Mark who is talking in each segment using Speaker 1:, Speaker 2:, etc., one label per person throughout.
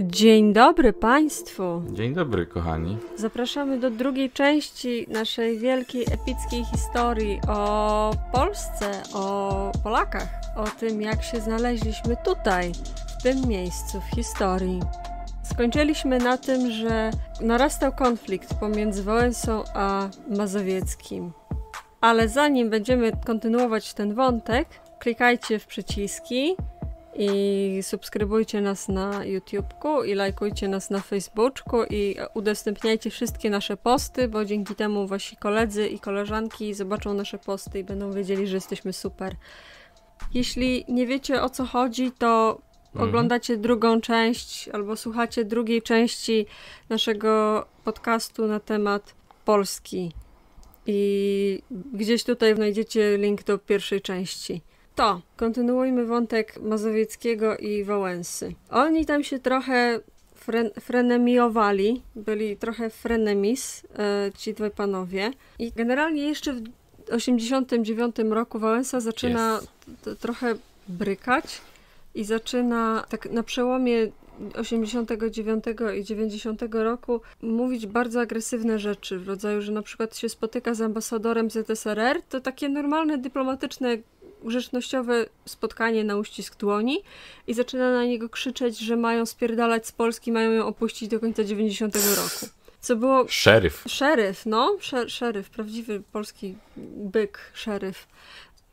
Speaker 1: Dzień dobry Państwu.
Speaker 2: Dzień dobry, kochani.
Speaker 1: Zapraszamy do drugiej części naszej wielkiej, epickiej historii o Polsce, o Polakach, o tym, jak się znaleźliśmy tutaj, w tym miejscu, w historii. Skończyliśmy na tym, że narastał konflikt pomiędzy Wałęsą a Mazowieckim. Ale zanim będziemy kontynuować ten wątek, klikajcie w przyciski i subskrybujcie nas na YouTubeku i lajkujcie nas na Facebooku i udostępniajcie wszystkie nasze posty, bo dzięki temu wasi koledzy i koleżanki zobaczą nasze posty i będą wiedzieli, że jesteśmy super. Jeśli nie wiecie o co chodzi, to mhm. oglądacie drugą część albo słuchacie drugiej części naszego podcastu na temat Polski. I gdzieś tutaj znajdziecie link do pierwszej części to kontynuujmy wątek Mazowieckiego i Wałęsy. Oni tam się trochę fren frenemiowali, byli trochę frenemis, e, ci dwaj panowie. I generalnie jeszcze w 89 roku Wałęsa zaczyna yes. trochę brykać i zaczyna tak na przełomie 89 i 90 roku mówić bardzo agresywne rzeczy, w rodzaju, że na przykład się spotyka z ambasadorem ZSRR, to takie normalne dyplomatyczne grzecznościowe spotkanie na uścisk dłoni i zaczyna na niego krzyczeć, że mają spierdalać z Polski, mają ją opuścić do końca 90 roku. Co było... Szeryf. Szeryf, no. Szer szeryf, prawdziwy polski byk, szeryf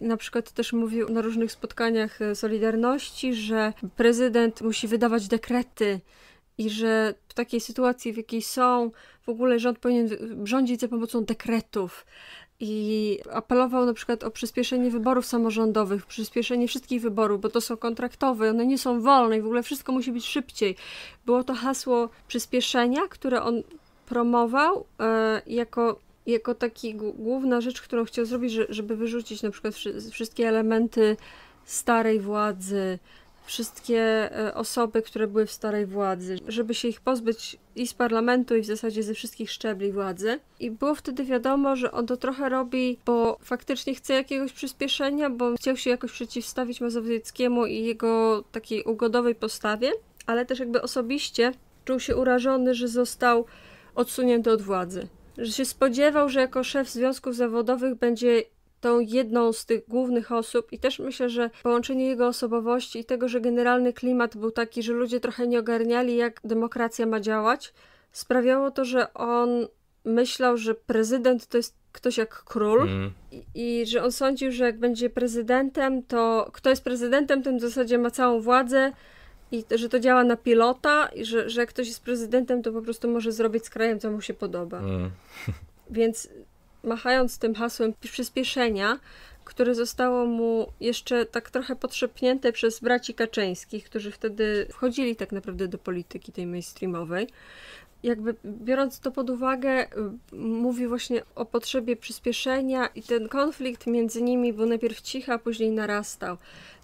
Speaker 1: na przykład też mówił na różnych spotkaniach e, Solidarności, że prezydent musi wydawać dekrety i że w takiej sytuacji, w jakiej są, w ogóle rząd powinien rządzić za pomocą dekretów i apelował na przykład o przyspieszenie wyborów samorządowych, przyspieszenie wszystkich wyborów, bo to są kontraktowe, one nie są wolne i w ogóle wszystko musi być szybciej. Było to hasło przyspieszenia, które on promował e, jako jako taki główna rzecz, którą chciał zrobić, że, żeby wyrzucić na przykład wszystkie elementy starej władzy, wszystkie e, osoby, które były w starej władzy, żeby się ich pozbyć i z parlamentu, i w zasadzie ze wszystkich szczebli władzy. I było wtedy wiadomo, że on to trochę robi, bo faktycznie chce jakiegoś przyspieszenia, bo chciał się jakoś przeciwstawić Mazowieckiemu i jego takiej ugodowej postawie, ale też jakby osobiście czuł się urażony, że został odsunięty od władzy. Że się spodziewał, że jako szef związków zawodowych będzie tą jedną z tych głównych osób i też myślę, że połączenie jego osobowości i tego, że generalny klimat był taki, że ludzie trochę nie ogarniali, jak demokracja ma działać, sprawiało to, że on myślał, że prezydent to jest ktoś jak król mm. i, i, że on sądził, że jak będzie prezydentem, to kto jest prezydentem, ten w zasadzie ma całą władzę i że to działa na pilota i że, że jak ktoś jest prezydentem, to po prostu może zrobić z krajem, co mu się podoba. Mm. Więc machając tym hasłem przyspieszenia, które zostało mu jeszcze tak trochę podszepnięte przez braci Kaczyńskich, którzy wtedy wchodzili tak naprawdę do polityki tej mainstreamowej. Jakby biorąc to pod uwagę, mówi właśnie o potrzebie przyspieszenia i ten konflikt między nimi był najpierw cichy, a później narastał.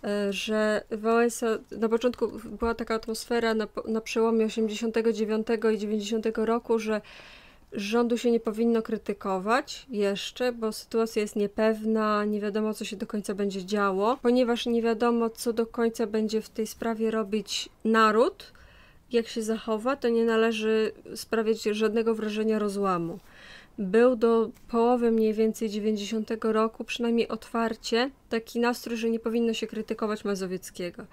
Speaker 1: E, że Wałęsa, na początku była taka atmosfera na, na przełomie 89 i 90 roku, że Rządu się nie powinno krytykować jeszcze, bo sytuacja jest niepewna, nie wiadomo co się do końca będzie działo, ponieważ nie wiadomo co do końca będzie w tej sprawie robić naród. Jak się zachowa, to nie należy sprawiać żadnego wrażenia rozłamu. Był do połowy mniej więcej 90 roku, przynajmniej otwarcie, taki nastrój, że nie powinno się krytykować Mazowieckiego.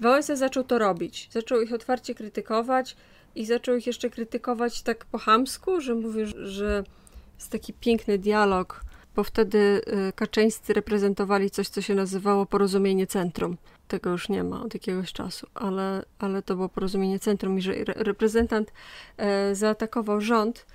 Speaker 1: Wałęsa e zaczął to robić, zaczął ich otwarcie krytykować i zaczął ich jeszcze krytykować tak po hamsku, że mówił, że jest taki piękny dialog, bo wtedy y, Kaczyńscy reprezentowali coś, co się nazywało porozumienie centrum. Tego już nie ma od jakiegoś czasu, ale, ale to było porozumienie centrum i że reprezentant e, zaatakował rząd.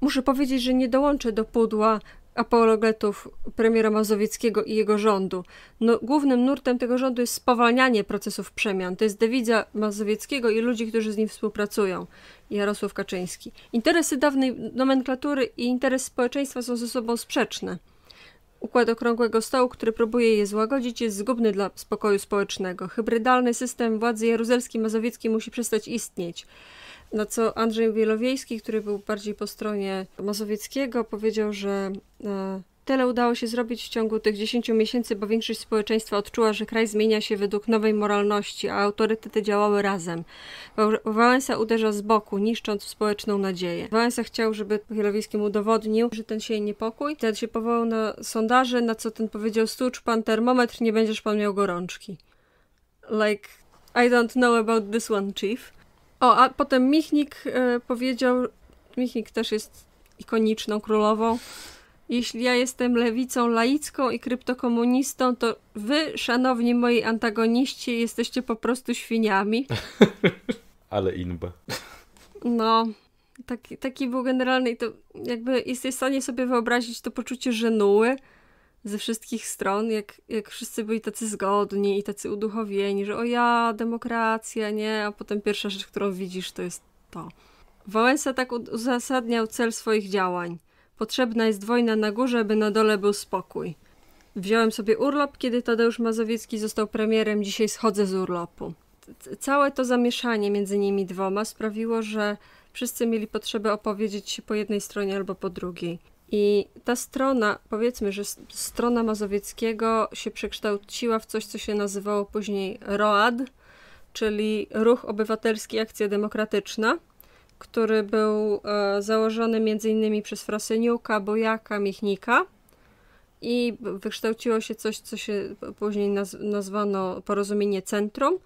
Speaker 1: Muszę powiedzieć, że nie dołączę do pudła apologetów premiera Mazowieckiego i jego rządu. No, głównym nurtem tego rządu jest spowalnianie procesów przemian. To jest dewiza Mazowieckiego i ludzi, którzy z nim współpracują. Jarosław Kaczyński. Interesy dawnej nomenklatury i interes społeczeństwa są ze sobą sprzeczne. Układ okrągłego stołu, który próbuje je złagodzić, jest zgubny dla spokoju społecznego. Hybrydalny system władzy jaruzelskiej mazowieckiej musi przestać istnieć. Na no co Andrzej Wielowiejski, który był bardziej po stronie Mazowieckiego, powiedział, że e, tyle udało się zrobić w ciągu tych 10 miesięcy, bo większość społeczeństwa odczuła, że kraj zmienia się według nowej moralności, a autorytety działały razem. Wałęsa uderza z boku, niszcząc społeczną nadzieję. Wałęsa chciał, żeby mu udowodnił, że ten się niepokój. Ten się powołał na sondaże, na co ten powiedział, stucz pan termometr, nie będziesz pan miał gorączki. Like, I don't know about this one, chief. O, a potem Michnik y, powiedział, Michnik też jest ikoniczną królową. Jeśli ja jestem lewicą laicką i kryptokomunistą, to wy, szanowni moi antagoniści, jesteście po prostu świniami.
Speaker 2: Ale inba.
Speaker 1: No, taki, taki był generalny i to jakby jesteś w stanie sobie wyobrazić to poczucie żenuły, ze wszystkich stron, jak, jak wszyscy byli tacy zgodni i tacy uduchowieni, że o ja, demokracja, nie, a potem pierwsza rzecz, którą widzisz, to jest to. Wałęsa tak uzasadniał cel swoich działań. Potrzebna jest wojna na górze, by na dole był spokój. Wziąłem sobie urlop, kiedy Tadeusz Mazowiecki został premierem, dzisiaj schodzę z urlopu. Całe to zamieszanie między nimi dwoma sprawiło, że wszyscy mieli potrzebę opowiedzieć się po jednej stronie albo po drugiej. I ta strona, powiedzmy, że strona Mazowieckiego się przekształciła w coś, co się nazywało później ROAD, czyli Ruch Obywatelski Akcja Demokratyczna, który był e, założony m.in. przez Frasyniuka, Bojaka, Michnika i wykształciło się coś, co się później naz nazwano Porozumienie Centrum,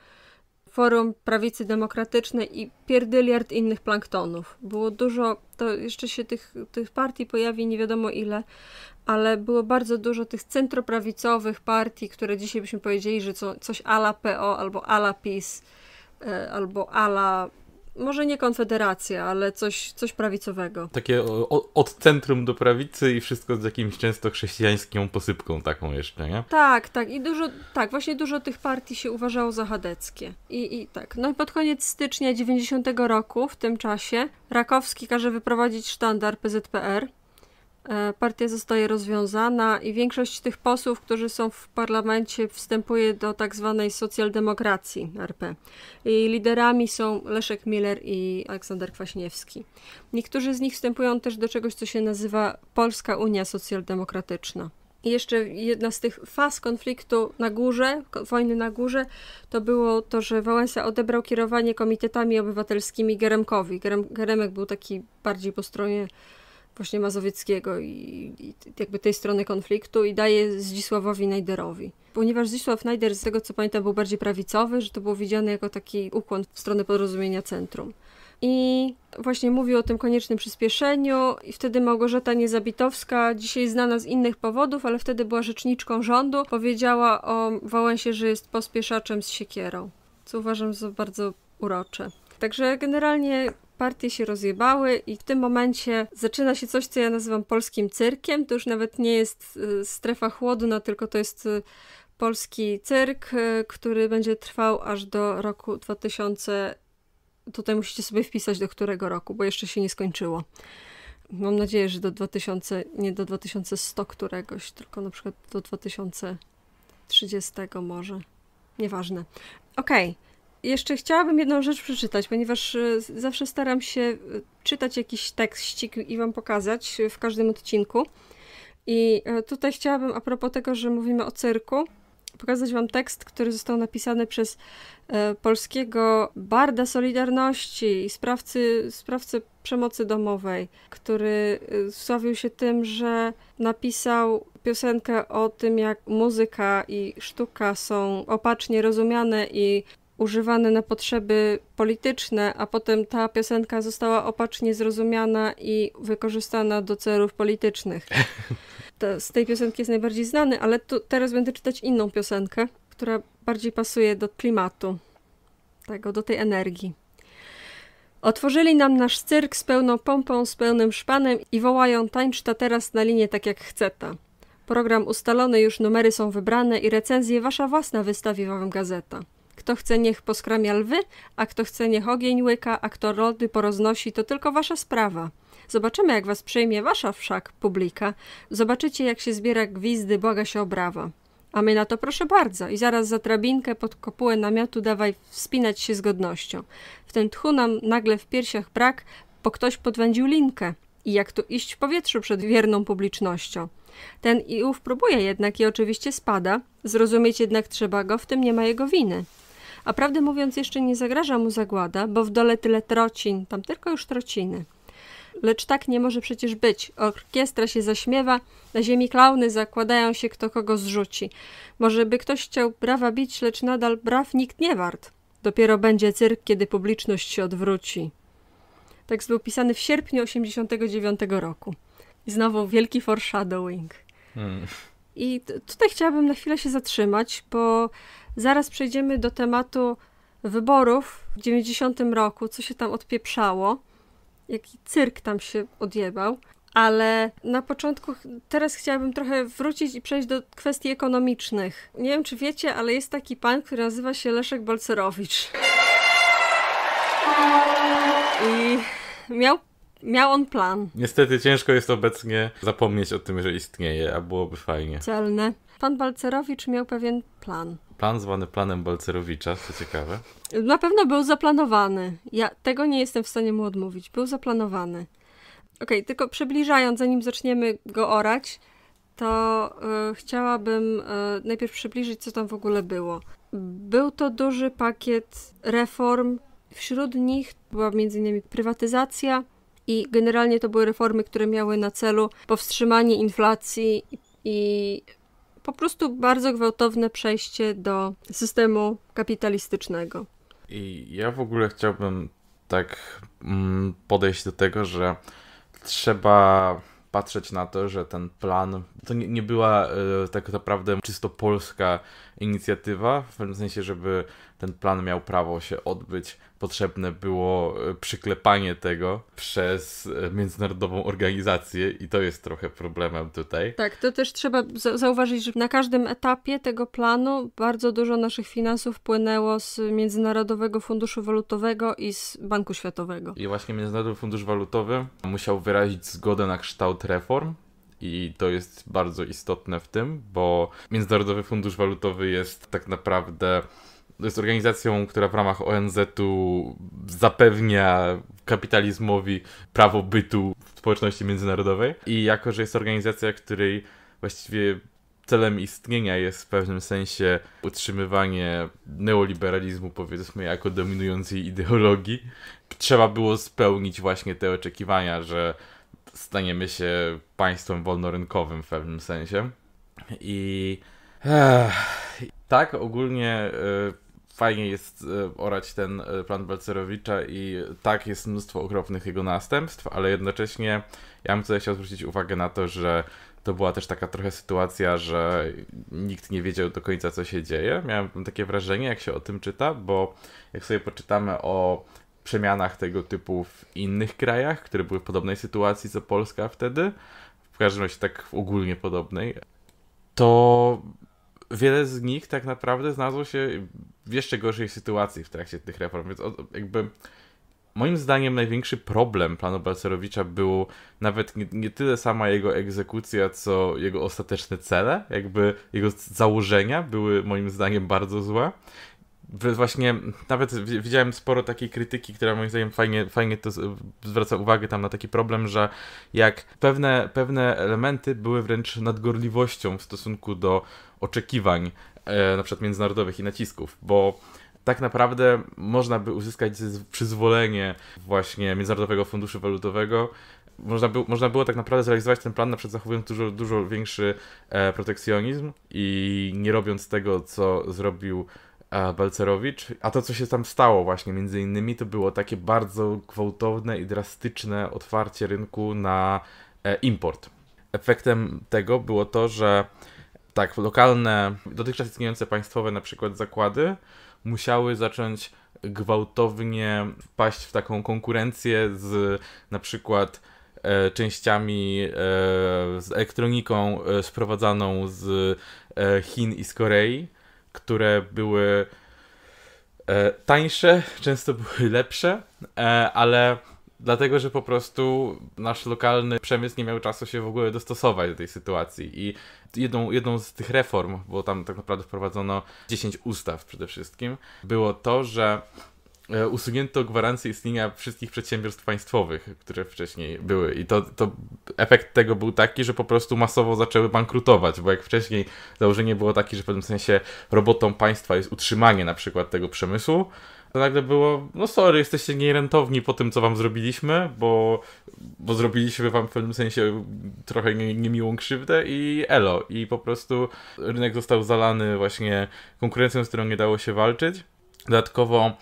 Speaker 1: Forum Prawicy Demokratycznej i pierdyliard innych planktonów. Było dużo, to jeszcze się tych, tych partii pojawi nie wiadomo ile, ale było bardzo dużo tych centroprawicowych partii, które dzisiaj byśmy powiedzieli, że co, coś ala PO albo ala PiS e, albo ala może nie konfederacja, ale coś, coś prawicowego.
Speaker 2: Takie o, od centrum do prawicy i wszystko z jakimś często chrześcijańską posypką taką jeszcze, nie?
Speaker 1: Tak, tak. I dużo, tak, właśnie dużo tych partii się uważało za chadeckie. I, I tak. No i pod koniec stycznia 90 roku, w tym czasie, Rakowski każe wyprowadzić sztandar PZPR E, partia zostaje rozwiązana i większość tych posłów, którzy są w parlamencie, wstępuje do tak zwanej socjaldemokracji RP. Jej liderami są Leszek Miller i Aleksander Kwaśniewski. Niektórzy z nich wstępują też do czegoś, co się nazywa Polska Unia Socjaldemokratyczna. I jeszcze jedna z tych faz konfliktu na górze, wojny na górze, to było to, że Wałęsa odebrał kierowanie komitetami obywatelskimi Geremkowi. Gerem, Geremek był taki bardziej po stronie właśnie Mazowieckiego i, i, jakby tej strony konfliktu i daje Zdzisławowi Najderowi. Ponieważ Zdzisław Najder, z tego co pamiętam, był bardziej prawicowy, że to było widziane jako taki ukłon w stronę porozumienia centrum. I właśnie mówił o tym koniecznym przyspieszeniu i wtedy Małgorzata Niezabitowska, dzisiaj znana z innych powodów, ale wtedy była rzeczniczką rządu, powiedziała o Wałęsie, że jest pospieszaczem z siekierą, co uważam za bardzo urocze. Także generalnie partie się rozjebały i w tym momencie zaczyna się coś, co ja nazywam polskim cyrkiem. To już nawet nie jest e, strefa chłodna, tylko to jest e, polski cyrk, e, który będzie trwał aż do roku 2000. Tutaj musicie sobie wpisać do którego roku, bo jeszcze się nie skończyło. Mam nadzieję, że do 2000, nie do 2100 któregoś, tylko na przykład do 2030 może. Nieważne. Okej. Okay. Jeszcze chciałabym jedną rzecz przeczytać, ponieważ e, zawsze staram się e, czytać jakiś tekst i Wam pokazać e, w każdym odcinku. I tutaj chciałabym, a propos tego, że mówimy o cyrku, pokazać Wam tekst, który został napisany przez polskiego barda Solidarności i sprawcy, sprawcę przemocy domowej, który sławił się tym, że napisał piosenkę o tym, jak muzyka i sztuka są opacznie rozumiane i używane na potrzeby polityczne, a potem ta piosenka została opacznie zrozumiana i wykorzystana do celów politycznych. To, z tej piosenki jest najbardziej znany, ale tu, teraz będę czytać inną piosenkę, która bardziej pasuje do klimatu, tego, do tej energii. Otworzyli nam nasz cyrk z pełną pompą, z pełnym szpanem i wołają tańcz ta teraz na linie tak jak chce ta. Program ustalony, już numery są wybrane i recenzję wasza własna wystawi wam gazeta. Kto chce, niech poskramia lwy, a kto chce, niech ogień łyka, a kto rody poroznosi, to tylko wasza sprawa. Zobaczymy, jak was przyjmie wasza wszak publika. Zobaczycie, jak się zbiera gwizdy, błaga się obrawa. A my na to proszę bardzo i zaraz za drabinkę pod kopułę namiotu dawaj wspinać się z godnością. W ten tchu nam nagle w piersiach brak, bo ktoś podwędził linkę. I jak tu iść w powietrzu przed wierną publicznością? Ten i ów próbuje jednak i oczywiście spada. Zrozumieć jednak trzeba go, w tym nie ma jego winy. A prawdę mówiąc, jeszcze nie zagraża mu zagłada, bo w dole tyle trocin, tam tylko już trociny. Lecz tak nie może przecież być. Orkiestra się zaśmiewa, na ziemi klauny zakładają się, kto kogo zrzuci. Może by ktoś chciał brawa bić, lecz nadal braw nikt nie wart. Dopiero będzie cyrk, kiedy publiczność się odwróci. Tekst był pisany w sierpniu 89 roku. I znowu wielki foreshadowing. Hmm. I tutaj chciałabym na chwilę się zatrzymać, bo Zaraz przejdziemy do tematu wyborów w 90 roku, co się tam odpieprzało, jaki cyrk tam się odjebał. Ale na początku teraz chciałabym trochę wrócić i przejść do kwestii ekonomicznych. Nie wiem, czy wiecie, ale jest taki pan, który nazywa się Leszek Bolcerowicz. I miał, miał on plan.
Speaker 2: Niestety ciężko jest obecnie zapomnieć o tym, że istnieje, a byłoby fajnie.
Speaker 1: Celne. Pan Balcerowicz miał pewien plan
Speaker 2: plan zwany planem Balcerowicza, co ciekawe.
Speaker 1: Na pewno był zaplanowany. Ja tego nie jestem w stanie mu odmówić. Był zaplanowany. Okej, okay, tylko przybliżając, zanim zaczniemy go orać, to y, chciałabym y, najpierw przybliżyć, co tam w ogóle było. Był to duży pakiet reform. Wśród nich była m.in. prywatyzacja i generalnie to były reformy, które miały na celu powstrzymanie inflacji i po prostu bardzo gwałtowne przejście do systemu kapitalistycznego.
Speaker 2: I ja w ogóle chciałbym tak mm, podejść do tego, że trzeba patrzeć na to, że ten plan to nie, nie była e, tak naprawdę czysto polska inicjatywa, w pewnym sensie, żeby ten plan miał prawo się odbyć, potrzebne było e, przyklepanie tego przez e, międzynarodową organizację i to jest trochę problemem tutaj.
Speaker 1: Tak, to też trzeba zauważyć, że na każdym etapie tego planu bardzo dużo naszych finansów płynęło z Międzynarodowego Funduszu Walutowego i z Banku Światowego.
Speaker 2: I właśnie Międzynarodowy Fundusz Walutowy musiał wyrazić zgodę na kształt reform, i to jest bardzo istotne w tym, bo Międzynarodowy Fundusz Walutowy jest tak naprawdę jest organizacją, która w ramach ONZ-u zapewnia kapitalizmowi prawo bytu w społeczności międzynarodowej. I jako, że jest organizacja, której właściwie celem istnienia jest w pewnym sensie utrzymywanie neoliberalizmu, powiedzmy, jako dominującej ideologii, trzeba było spełnić właśnie te oczekiwania, że staniemy się państwem wolnorynkowym w pewnym sensie. I Ech. tak ogólnie y, fajnie jest y, orać ten y, plan Balcerowicza i tak jest mnóstwo okropnych jego następstw, ale jednocześnie ja bym tutaj chciał zwrócić uwagę na to, że to była też taka trochę sytuacja, że nikt nie wiedział do końca, co się dzieje. Miałem takie wrażenie, jak się o tym czyta, bo jak sobie poczytamy o przemianach tego typu w innych krajach, które były w podobnej sytuacji co Polska wtedy, w każdym razie tak ogólnie podobnej, to wiele z nich tak naprawdę znalazło się w jeszcze gorszej sytuacji w trakcie tych reform. Więc jakby moim zdaniem największy problem planu Balcerowicza był nawet nie, nie, tyle sama jego egzekucja, co jego ostateczne cele, jakby jego założenia były moim zdaniem bardzo złe właśnie nawet widziałem sporo takiej krytyki, która moim zdaniem fajnie, fajnie to zwraca uwagę tam na taki problem, że jak pewne, pewne elementy były wręcz nadgorliwością w stosunku do oczekiwań e, na przykład międzynarodowych i nacisków, bo tak naprawdę można by uzyskać przyzwolenie właśnie Międzynarodowego Funduszu Walutowego można, by, można było tak naprawdę zrealizować ten plan, na przykład zachowując dużo, dużo większy e, protekcjonizm i nie robiąc tego, co zrobił E, Balcerowicz. A to, co się tam stało właśnie między innymi, to było takie bardzo gwałtowne i drastyczne otwarcie rynku na e, import. Efektem tego było to, że tak, lokalne, dotychczas istniejące państwowe na przykład zakłady musiały zacząć gwałtownie wpaść w taką konkurencję z na przykład e, częściami, e, z elektroniką e, sprowadzaną z e, Chin i z Korei, które były e, tańsze, często były lepsze, e, ale dlatego, że po prostu nasz lokalny przemysł nie miał czasu się w ogóle dostosować do tej sytuacji. I jedną, jedną z tych reform, bo tam tak naprawdę wprowadzono 10 ustaw przede wszystkim, było to, że E, usunięto gwarancję istnienia wszystkich przedsiębiorstw państwowych, które wcześniej były. I to, to efekt tego był taki, że po prostu masowo zaczęły bankrutować, bo jak wcześniej założenie było takie, że w pewnym sensie robotą państwa jest utrzymanie na przykład tego przemysłu, to nagle było, no sorry, jesteście nierentowni po tym, co wam zrobiliśmy, bo, bo zrobiliśmy wam w pewnym sensie trochę niemiłą krzywdę i elo. I po prostu rynek został zalany właśnie konkurencją, z którą nie dało się walczyć. Dodatkowo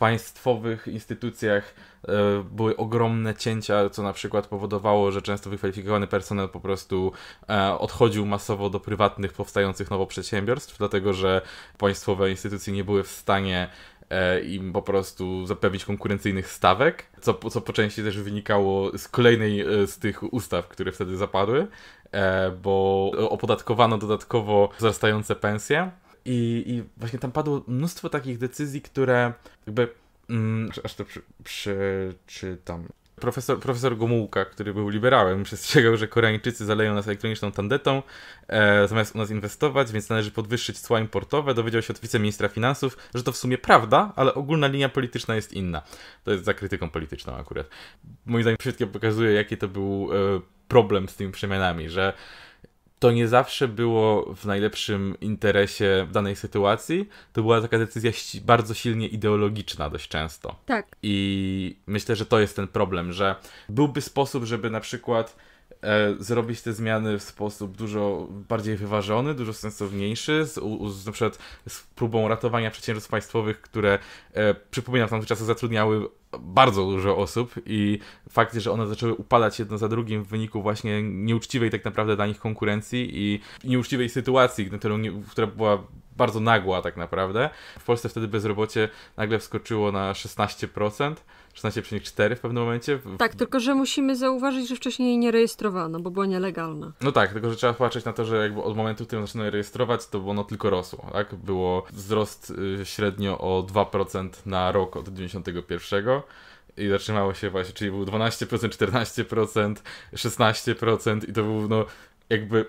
Speaker 2: państwowych instytucjach e, były ogromne cięcia, co na przykład powodowało, że często wykwalifikowany personel po prostu e, odchodził masowo do prywatnych, powstających nowo przedsiębiorstw, dlatego że państwowe instytucje nie były w stanie e, im po prostu zapewnić konkurencyjnych stawek, co, co po części też wynikało z kolejnej z tych ustaw, które wtedy zapadły, bo opodatkowano dodatkowo wzrastające pensje. I, I właśnie tam padło mnóstwo takich decyzji, które jakby. Mm, aż to przy, Profesor, profesor Gomułka, który był liberałem, przestrzegał, że Koreańczycy zaleją nas elektroniczną tandetą, e, zamiast u nas inwestować, więc należy podwyższyć cła importowe. Dowiedział się od wiceministra finansów, że to w sumie prawda, ale ogólna linia polityczna jest inna. To jest za krytyką polityczną akurat. Moim zdaniem wszystkie pokazuje, jaki to był e, problem z tymi przemianami, że to nie zawsze było w najlepszym interesie w danej sytuacji. To była taka decyzja bardzo silnie ideologiczna dość często. Tak. I myślę, że to jest ten problem, że byłby sposób, żeby na przykład E, zrobić te zmiany w sposób dużo bardziej wyważony, dużo sensowniejszy, z, z, na przykład z próbą ratowania przedsiębiorstw państwowych, które, e, przypominam, tamte czasy zatrudniały bardzo dużo osób i fakt, że one zaczęły upadać jedno za drugim w wyniku właśnie nieuczciwej tak naprawdę dla nich konkurencji i nieuczciwej sytuacji, którą, która była bardzo nagła tak naprawdę. W Polsce wtedy bezrobocie nagle wskoczyło na 16%. 16,4 w pewnym momencie. Tak,
Speaker 1: tylko że musimy zauważyć, że wcześniej jej nie rejestrowano, bo była nielegalna.
Speaker 2: No tak, tylko że trzeba patrzeć na to, że jakby od momentu, w którym zaczęto rejestrować, to ono tylko rosło, tak? Było wzrost y, średnio o 2% na rok od 91 i zatrzymało się właśnie, czyli był 12%, 14%, 16% i to był no jakby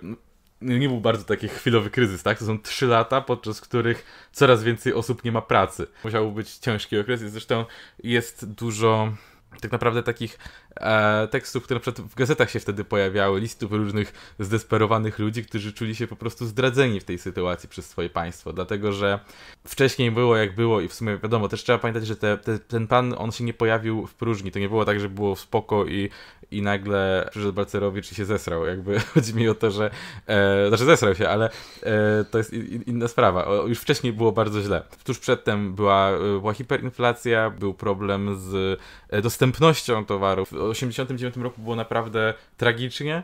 Speaker 2: nie był bardzo taki chwilowy kryzys, tak? To są trzy lata, podczas których coraz więcej osób nie ma pracy. Musiał być ciężki okres i zresztą jest dużo tak naprawdę takich e, tekstów, które przed, w gazetach się wtedy pojawiały, listów różnych zdesperowanych ludzi, którzy czuli się po prostu zdradzeni w tej sytuacji przez swoje państwo, dlatego że wcześniej było jak było i w sumie wiadomo, też trzeba pamiętać, że te, te, ten pan, on się nie pojawił w próżni, to nie było tak, że było spoko i, i nagle przyszedł Balcerowicz i się zesrał, jakby chodzi mi o to, że e, znaczy zesrał się, ale e, to jest in, inna sprawa, o, już wcześniej było bardzo źle. Tuż przedtem była, e, była hiperinflacja, był problem z e, dostępnością towarów, 1989 roku było naprawdę tragicznie.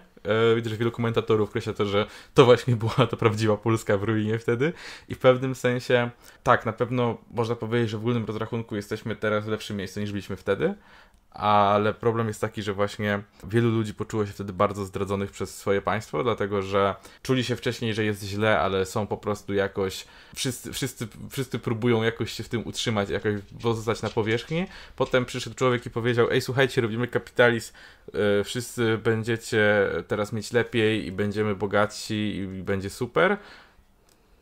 Speaker 2: E, widzę, że wielu komentatorów określa to, że to właśnie była ta prawdziwa Polska w ruinie wtedy. I w pewnym sensie, tak, na pewno można powiedzieć, że w ogólnym rozrachunku jesteśmy teraz w lepszym miejscu niż byliśmy wtedy, ale problem jest taki, że właśnie wielu ludzi poczuło się wtedy bardzo zdradzonych przez swoje państwo, dlatego że czuli się wcześniej, że jest źle, ale są po prostu jakoś, wszyscy, wszyscy, wszyscy próbują jakoś się w tym utrzymać, jakoś pozostać na powierzchni. Potem przyszedł człowiek i powiedział, ej słuchajcie, robimy kapitalizm, e, wszyscy będziecie teraz mieć lepiej i będziemy bogaci i będzie super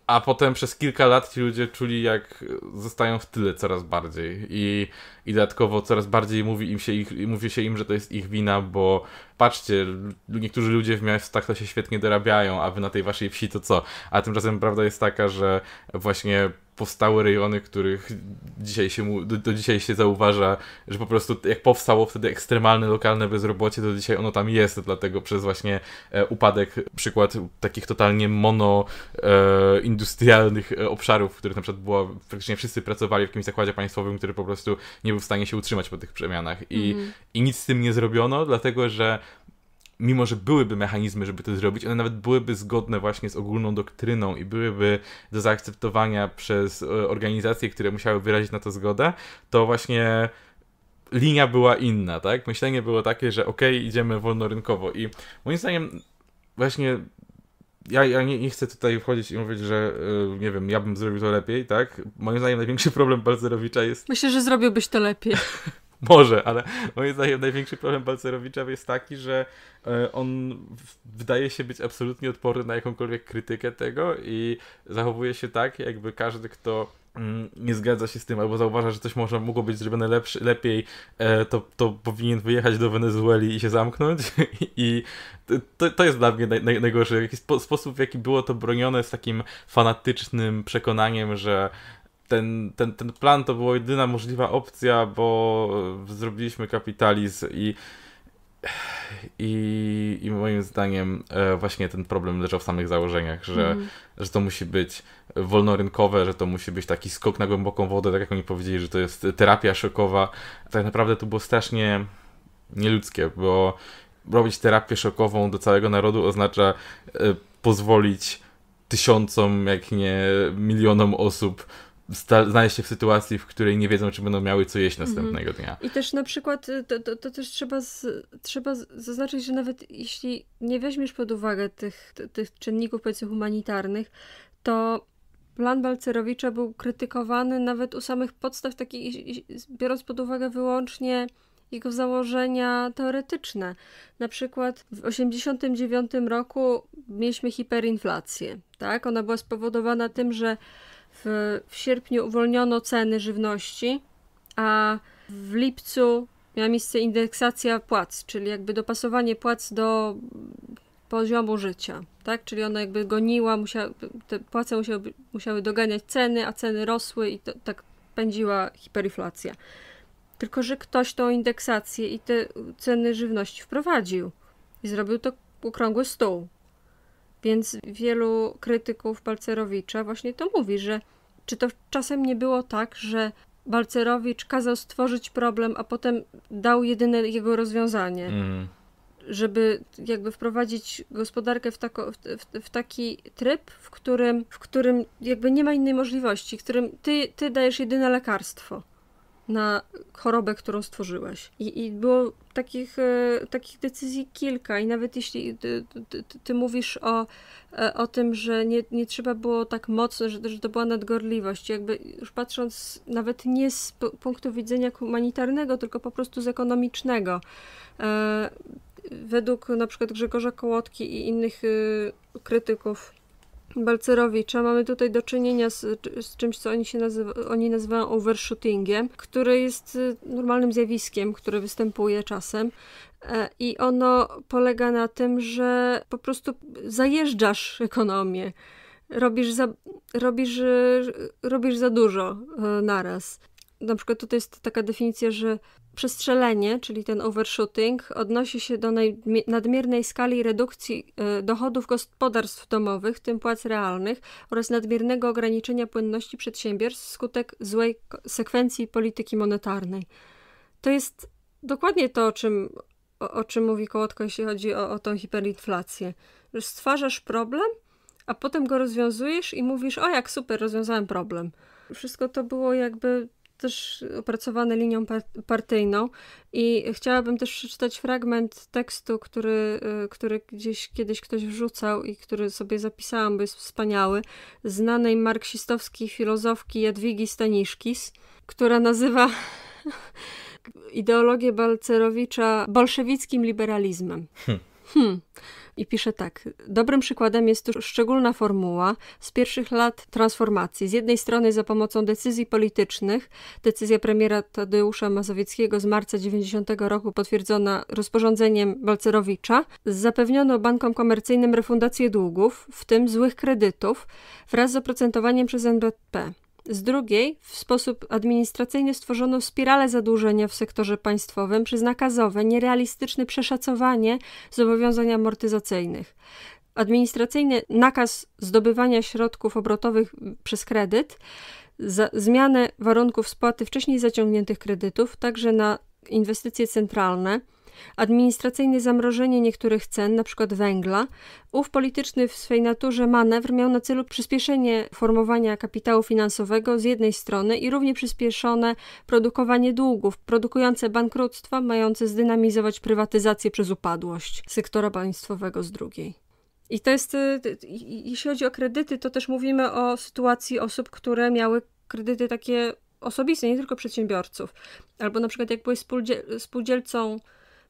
Speaker 2: a potem przez kilka lat ci ludzie czuli, jak zostają w tyle coraz bardziej. I, i dodatkowo coraz bardziej mówi, im się ich, mówi się im, że to jest ich wina, bo patrzcie, niektórzy ludzie w miastach tak to się świetnie dorabiają, a wy na tej waszej wsi to co? A tymczasem prawda jest taka, że właśnie powstały rejony, których dzisiaj się do, do, dzisiaj się zauważa, że po prostu jak powstało wtedy ekstremalne lokalne bezrobocie, to dzisiaj ono tam jest, dlatego przez właśnie e, upadek przykład takich totalnie monoindustrialnych e, e, obszarów, w których na przykład było, praktycznie wszyscy pracowali w jakimś zakładzie państwowym, który po prostu nie był w stanie się utrzymać po tych przemianach i, mm. i nic z tym nie zrobiono, dlatego że mimo że byłyby mechanizmy, żeby to zrobić, one nawet byłyby zgodne właśnie z ogólną doktryną i byłyby do zaakceptowania przez e, organizacje, które musiały wyrazić na to zgodę, to właśnie linia była inna, tak? Myślenie było takie, że okej, okay, idziemy wolnorynkowo i moim zdaniem właśnie ja, ja nie, nie, chcę tutaj wchodzić i mówić, że yy, nie wiem, ja bym zrobił to lepiej, tak? Moim zdaniem największy problem Balcerowicza jest...
Speaker 1: Myślę, że zrobiłbyś to lepiej.
Speaker 2: Może, ale moim zdaniem największy problem Balcerowicza jest taki, że e, on wydaje się być absolutnie odporny na jakąkolwiek krytykę tego i zachowuje się tak, jakby każdy, kto mm, nie zgadza się z tym albo zauważa, że coś może mogło być zrobione lepszy, lepiej, e, to, to powinien wyjechać do Wenezueli i się zamknąć. I to, to jest dla mnie naj, naj, najgorszy sposób, w jaki było to bronione z takim fanatycznym przekonaniem, że ten, ten, ten plan to była jedyna możliwa opcja, bo zrobiliśmy kapitalizm i, i, i moim zdaniem e, właśnie ten problem leżał w samych założeniach, że, mm. że to musi być wolnorynkowe, że to musi być taki skok na głęboką wodę, tak jak oni powiedzieli, że to jest terapia szokowa. Tak naprawdę to było strasznie nieludzkie, bo robić terapię szokową do całego narodu oznacza e, pozwolić tysiącom, jak nie milionom osób znaleźć się w sytuacji, w której nie wiedzą, czy będą miały co jeść następnego mhm. dnia. I
Speaker 1: też na przykład, y, to, to, to też trzeba, z, trzeba zaznaczyć, że nawet jeśli nie weźmiesz pod uwagę tych, tych czynników, powiedzmy, humanitarnych, to plan Balcerowicza był krytykowany nawet u samych podstaw, taki biorąc pod uwagę wyłącznie jego założenia teoretyczne. Na przykład w 1989 roku mieliśmy hiperinflację. Tak? Ona była spowodowana tym, że w, w sierpniu uwolniono ceny żywności, a w lipcu miała miejsce indeksacja płac, czyli jakby dopasowanie płac do poziomu życia, tak? Czyli ona jakby goniła, musiała, te płace musiały, musiały doganiać ceny, a ceny rosły i to, tak pędziła hiperinflacja. Tylko, że ktoś tą indeksację i te ceny żywności wprowadził i zrobił to okrągły stół. Więc wielu krytyków Balcerowicza właśnie to mówi, że czy to czasem nie było tak, że Balcerowicz kazał stworzyć problem, a potem dał jedyne jego rozwiązanie, mm. żeby jakby wprowadzić gospodarkę w, tako, w, w, w, taki tryb, w którym, w którym jakby nie ma innej możliwości, w którym ty, ty dajesz jedyne lekarstwo na chorobę, którą stworzyłeś. I, i było takich, e, takich decyzji kilka, i nawet jeśli ty, ty, ty mówisz o, e, o tym, że nie, nie trzeba było tak mocno, że, że to była nadgorliwość, jakby już patrząc nawet nie z punktu widzenia humanitarnego, tylko po prostu z ekonomicznego. E, według na przykład Grzegorza Kołotki i innych e, krytyków Balcerowicza mamy tutaj do czynienia z, z czymś, co oni, się nazywa, oni nazywają overshootingiem, które jest y, normalnym zjawiskiem, które występuje czasem. E, I ono polega na tym, że po prostu zajeżdżasz ekonomię robisz za, robisz, y, robisz za dużo y, naraz na przykład tutaj jest taka definicja, że przestrzelenie, czyli ten overshooting, odnosi się do nadmiernej skali redukcji e, dochodów gospodarstw domowych, w tym płac realnych, oraz nadmiernego ograniczenia płynności przedsiębiorstw wskutek złej sekwencji polityki monetarnej. To jest dokładnie to, o czym, o, o czym mówi Kołotko, jeśli chodzi o, o tą hiperinflację. Że stwarzasz problem, a potem go rozwiązujesz i mówisz, o jak super, rozwiązałem problem. Wszystko to było jakby też opracowane linią partyjną i chciałabym też przeczytać fragment tekstu, który, y, który gdzieś kiedyś ktoś wrzucał i który sobie zapisałam, bo jest wspaniały, znanej marksistowskiej filozofki Jadwigi Staniszkis, która nazywa ideologię Balcerowicza bolszewickim liberalizmem. Hm. Hmm. Hmm. I pisze tak: Dobrym przykładem jest tu szczególna formuła z pierwszych lat transformacji. Z jednej strony za pomocą decyzji politycznych, decyzja premiera Tadeusza Mazowieckiego z marca 90 roku potwierdzona rozporządzeniem Balcerowicza, zapewniono bankom komercyjnym refundację długów, w tym złych kredytów, wraz z oprocentowaniem przez NBP. Z drugiej, w sposób administracyjny stworzono spiralę zadłużenia w sektorze państwowym przez nakazowe, nierealistyczne przeszacowanie zobowiązań amortyzacyjnych. Administracyjny nakaz zdobywania środków obrotowych przez kredyt, zmianę warunków spłaty wcześniej zaciągniętych kredytów, także na inwestycje centralne, Administracyjne zamrożenie niektórych cen, np. węgla, ów polityczny w swej naturze manewr miał na celu przyspieszenie formowania kapitału finansowego z jednej strony i równie przyspieszone produkowanie długów, produkujące bankructwa, mające zdynamizować prywatyzację przez upadłość sektora państwowego z drugiej. I to jest, y, y, jeśli chodzi o kredyty, to też mówimy o sytuacji osób, które miały kredyty takie osobiste, nie tylko przedsiębiorców. Albo na przykład jak byłeś spółdziel spółdzielcą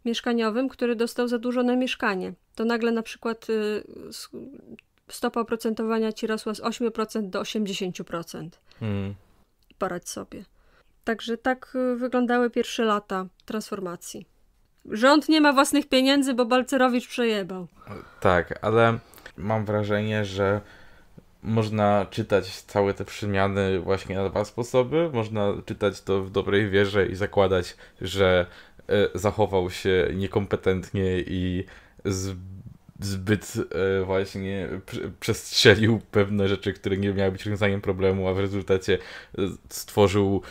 Speaker 1: mieszkaniowym, który dostał za dużo na mieszkanie. To nagle na przykład y, stopa oprocentowania ci rosła z 8% do 80%. Hmm. Poradź sobie. Także tak y, wyglądały pierwsze lata transformacji. Rząd nie ma własnych pieniędzy, bo Balcerowicz przejebał.
Speaker 2: Tak, ale mam wrażenie, że można czytać całe te przemiany właśnie na dwa sposoby. Można czytać to w dobrej wierze i zakładać, że E, zachował się niekompetentnie i zbyt e, właśnie przestrzelił pewne rzeczy, które nie miały być rozwiązaniem problemu, a w rezultacie e, stworzył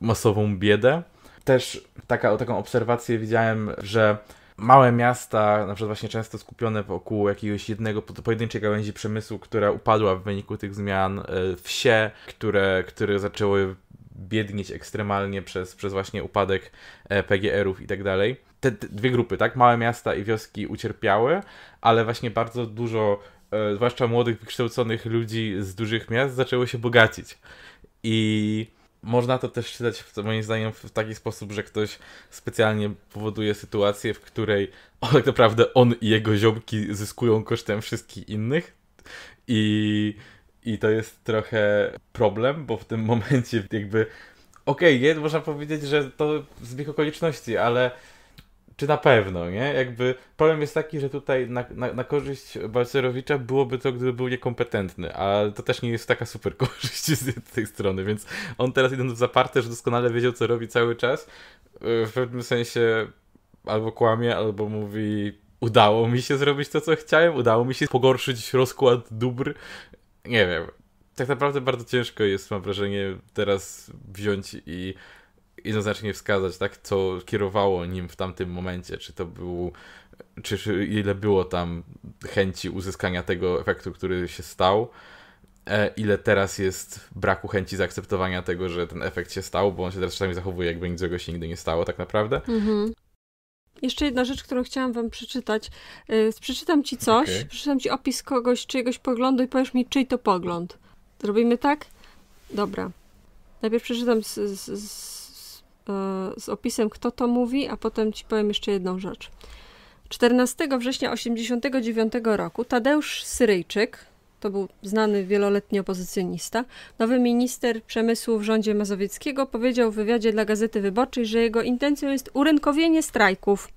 Speaker 2: masową biedę. Też taka, taką obserwację widziałem, że małe miasta, na przykład właśnie często skupione wokół jakiegoś jednego pojedynczej gałęzi przemysłu, która upadła w wyniku tych zmian, wsie, które, które zaczęły biednieć ekstremalnie przez, przez właśnie upadek e, PGR-ów i tak dalej. Te dwie grupy, tak? Małe miasta i wioski ucierpiały, ale właśnie bardzo dużo, e, zwłaszcza młodych, wykształconych ludzi z dużych miast zaczęło się bogacić. I można to też czytać, moim zdaniem, w taki sposób, że ktoś specjalnie powoduje sytuację, w której o, tak naprawdę on i jego ziomki zyskują kosztem wszystkich innych. I i to jest trochę problem, bo w tym momencie jakby okej, okay, nie? można powiedzieć, że to zbieg okoliczności, ale czy na pewno, nie? Jakby problem jest taki, że tutaj na, na, na korzyść Balcerowicza byłoby to, gdyby był niekompetentny, a to też nie jest taka super korzyść z tej strony, więc on teraz idąc w zaparte, że doskonale wiedział, co robi cały czas, y, w pewnym sensie albo kłamie, albo mówi udało mi się zrobić to, co chciałem, udało mi się pogorszyć rozkład dóbr nie wiem. Tak naprawdę bardzo ciężko jest, mam wrażenie, teraz wziąć i jednoznacznie wskazać, tak, co kierowało nim w tamtym momencie. Czy to był, czy, ile było tam chęci uzyskania tego efektu, który się stał, e, ile teraz jest braku chęci zaakceptowania tego, że ten efekt się stał, bo on się teraz czasami zachowuje, jakby niczego się nigdy nie stało, tak naprawdę.
Speaker 1: Mhm. Jeszcze jedna rzecz, którą chciałam wam przeczytać. Y, przeczytam ci coś, okay. przeczytam ci opis kogoś, czyjegoś poglądu i powiesz mi, czyj to pogląd. Zrobimy tak? Dobra. Najpierw przeczytam z, z, z, z y, opisem, kto to mówi, a potem ci powiem jeszcze jedną rzecz. 14 września 89 roku Tadeusz Syryjczyk, to był znany wieloletni opozycjonista, nowy minister przemysłu w rządzie Mazowieckiego powiedział w wywiadzie dla Gazety Wyborczej, że jego intencją jest urynkowienie strajków.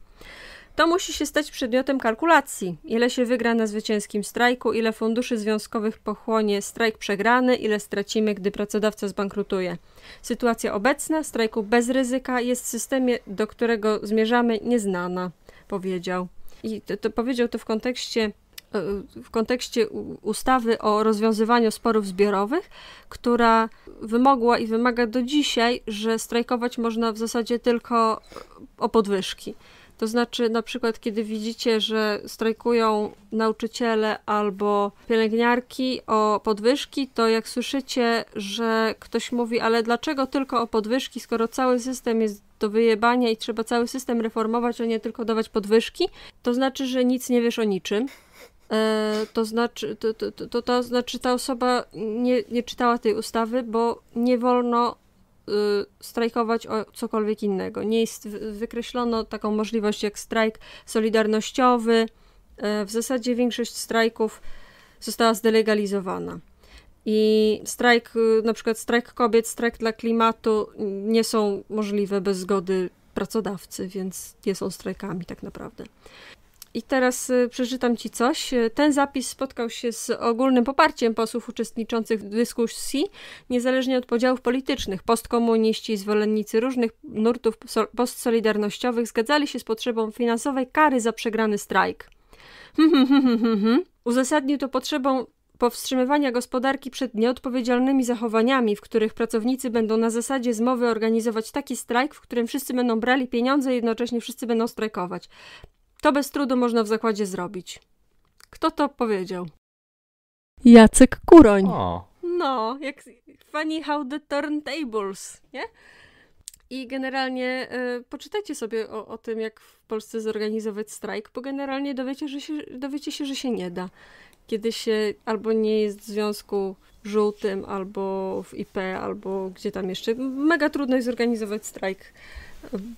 Speaker 1: To musi się stać przedmiotem kalkulacji. Ile się wygra na zwycięskim strajku, ile funduszy związkowych pochłonie strajk przegrany, ile stracimy, gdy pracodawca zbankrutuje. Sytuacja obecna, strajku bez ryzyka, jest w systemie, do którego zmierzamy, nieznana, powiedział. I to, to powiedział to w kontekście w kontekście ustawy o rozwiązywaniu sporów zbiorowych, która wymogła i wymaga do dzisiaj, że strajkować można w zasadzie tylko e, o podwyżki. To znaczy, na przykład, kiedy widzicie, że strajkują nauczyciele albo pielęgniarki o podwyżki, to jak słyszycie, że ktoś mówi, ale dlaczego tylko o podwyżki, skoro cały system jest do wyjebania i trzeba cały system reformować, a nie tylko dawać podwyżki, to znaczy, że nic nie wiesz o niczym. E, to znaczy, to, to, to, to, znaczy ta osoba nie, nie czytała tej ustawy, bo nie wolno y, strajkować o cokolwiek innego. Nie jest, wykreślono taką możliwość jak strajk solidarnościowy. E, w zasadzie większość strajków została zdelegalizowana. I strajk, y, na przykład strajk kobiet, strajk dla klimatu nie są możliwe bez zgody pracodawcy, więc nie są strajkami tak naprawdę. I teraz y, przeczytam Ci coś. Ten zapis spotkał się z ogólnym poparciem posłów uczestniczących w dyskusji, niezależnie od podziałów politycznych. Postkomuniści i zwolennicy różnych nurtów postsolidarnościowych zgadzali się z potrzebą finansowej kary za przegrany strajk. Hmm, hmm, hmm, Uzasadnił to potrzebą powstrzymywania gospodarki przed nieodpowiedzialnymi zachowaniami, w których pracownicy będą na zasadzie zmowy organizować taki strajk, w którym wszyscy będą brali pieniądze i jednocześnie wszyscy będą strajkować. To bez trudu można w zakładzie zrobić. Kto to powiedział? Jacek Kuroń. O. No, jak funny how the turntables, nie? I generalnie y, poczytajcie sobie o, o, tym, jak w Polsce zorganizować strajk, bo generalnie dowiecie, że się, dowiecie się, że się nie da. Kiedy się albo nie jest w związku żółtym, albo w IP, albo gdzie tam jeszcze. Mega trudno jest zorganizować strajk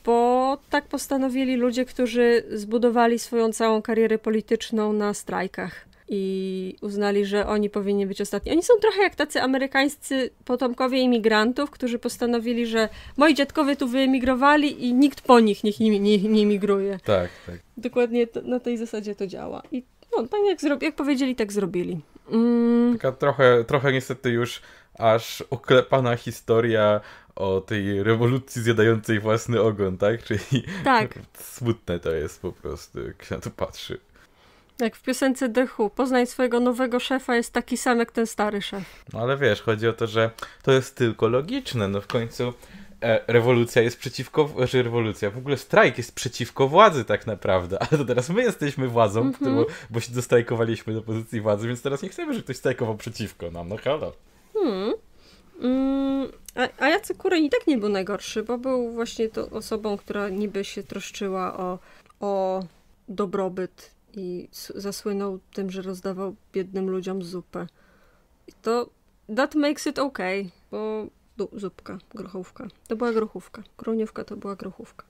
Speaker 1: bo tak postanowili ludzie, którzy zbudowali swoją całą karierę polityczną na strajkach i uznali, że oni powinni być ostatni. Oni są trochę jak tacy amerykańscy potomkowie imigrantów, którzy postanowili, że moi dziadkowie tu wyemigrowali i nikt po nich niech nie, nie, imigruje. Tak, tak. Dokładnie to, na tej zasadzie to działa. I no, tak jak, zro- jak powiedzieli, tak zrobili. Mm.
Speaker 2: Taka trochę, trochę niestety już aż oklepana historia o tej rewolucji zjadającej własny ogon, tak? Czyli tak. smutne to jest po prostu, jak się na to patrzy.
Speaker 1: Jak w piosence Dechu, poznaj swojego nowego szefa, jest taki sam jak ten stary szef.
Speaker 2: No ale wiesz, chodzi o to, że to jest tylko logiczne, no w końcu e, rewolucja jest przeciwko, że znaczy rewolucja, w ogóle strajk jest przeciwko władzy tak naprawdę, ale to teraz my jesteśmy władzą, mm -hmm. którą, bo się dostrajkowaliśmy do pozycji władzy, więc teraz nie chcemy, żeby ktoś strajkował przeciwko nam, no halo.
Speaker 1: Hmm. Mm, a, a Jacek Kurej i tak nie był najgorszy, bo był właśnie to osobą, która niby się troszczyła o, o dobrobyt i zasłynął tym, że rozdawał biednym ludziom zupę. I to that makes it okay, bo zupka, grochówka. To była grochówka. Kroniówka to była grochówka.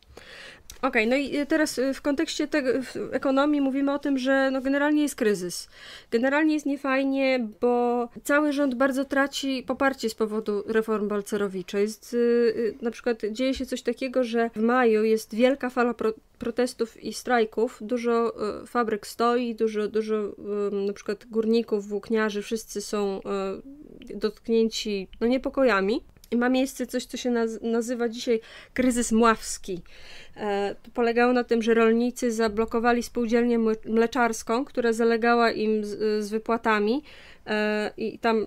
Speaker 1: Okej, okay, no i y, teraz y, w kontekście tego, w ekonomii mówimy o tym, że no generalnie jest kryzys. Generalnie jest niefajnie, bo cały rząd bardzo traci poparcie z powodu reform balcerowicza. Jest, y, na przykład dzieje się coś takiego, że w maju jest wielka fala pro protestów i strajków, dużo fabryk stoi, dużo, dużo na przykład górników, włókniarzy, wszyscy są dotknięci no, niepokojami. I ma miejsce coś, co się nazywa dzisiaj kryzys mławski. E, to polegało na tym, że rolnicy zablokowali spółdzielnię mleczarską, która zalegała im z, z wypłatami e, i tam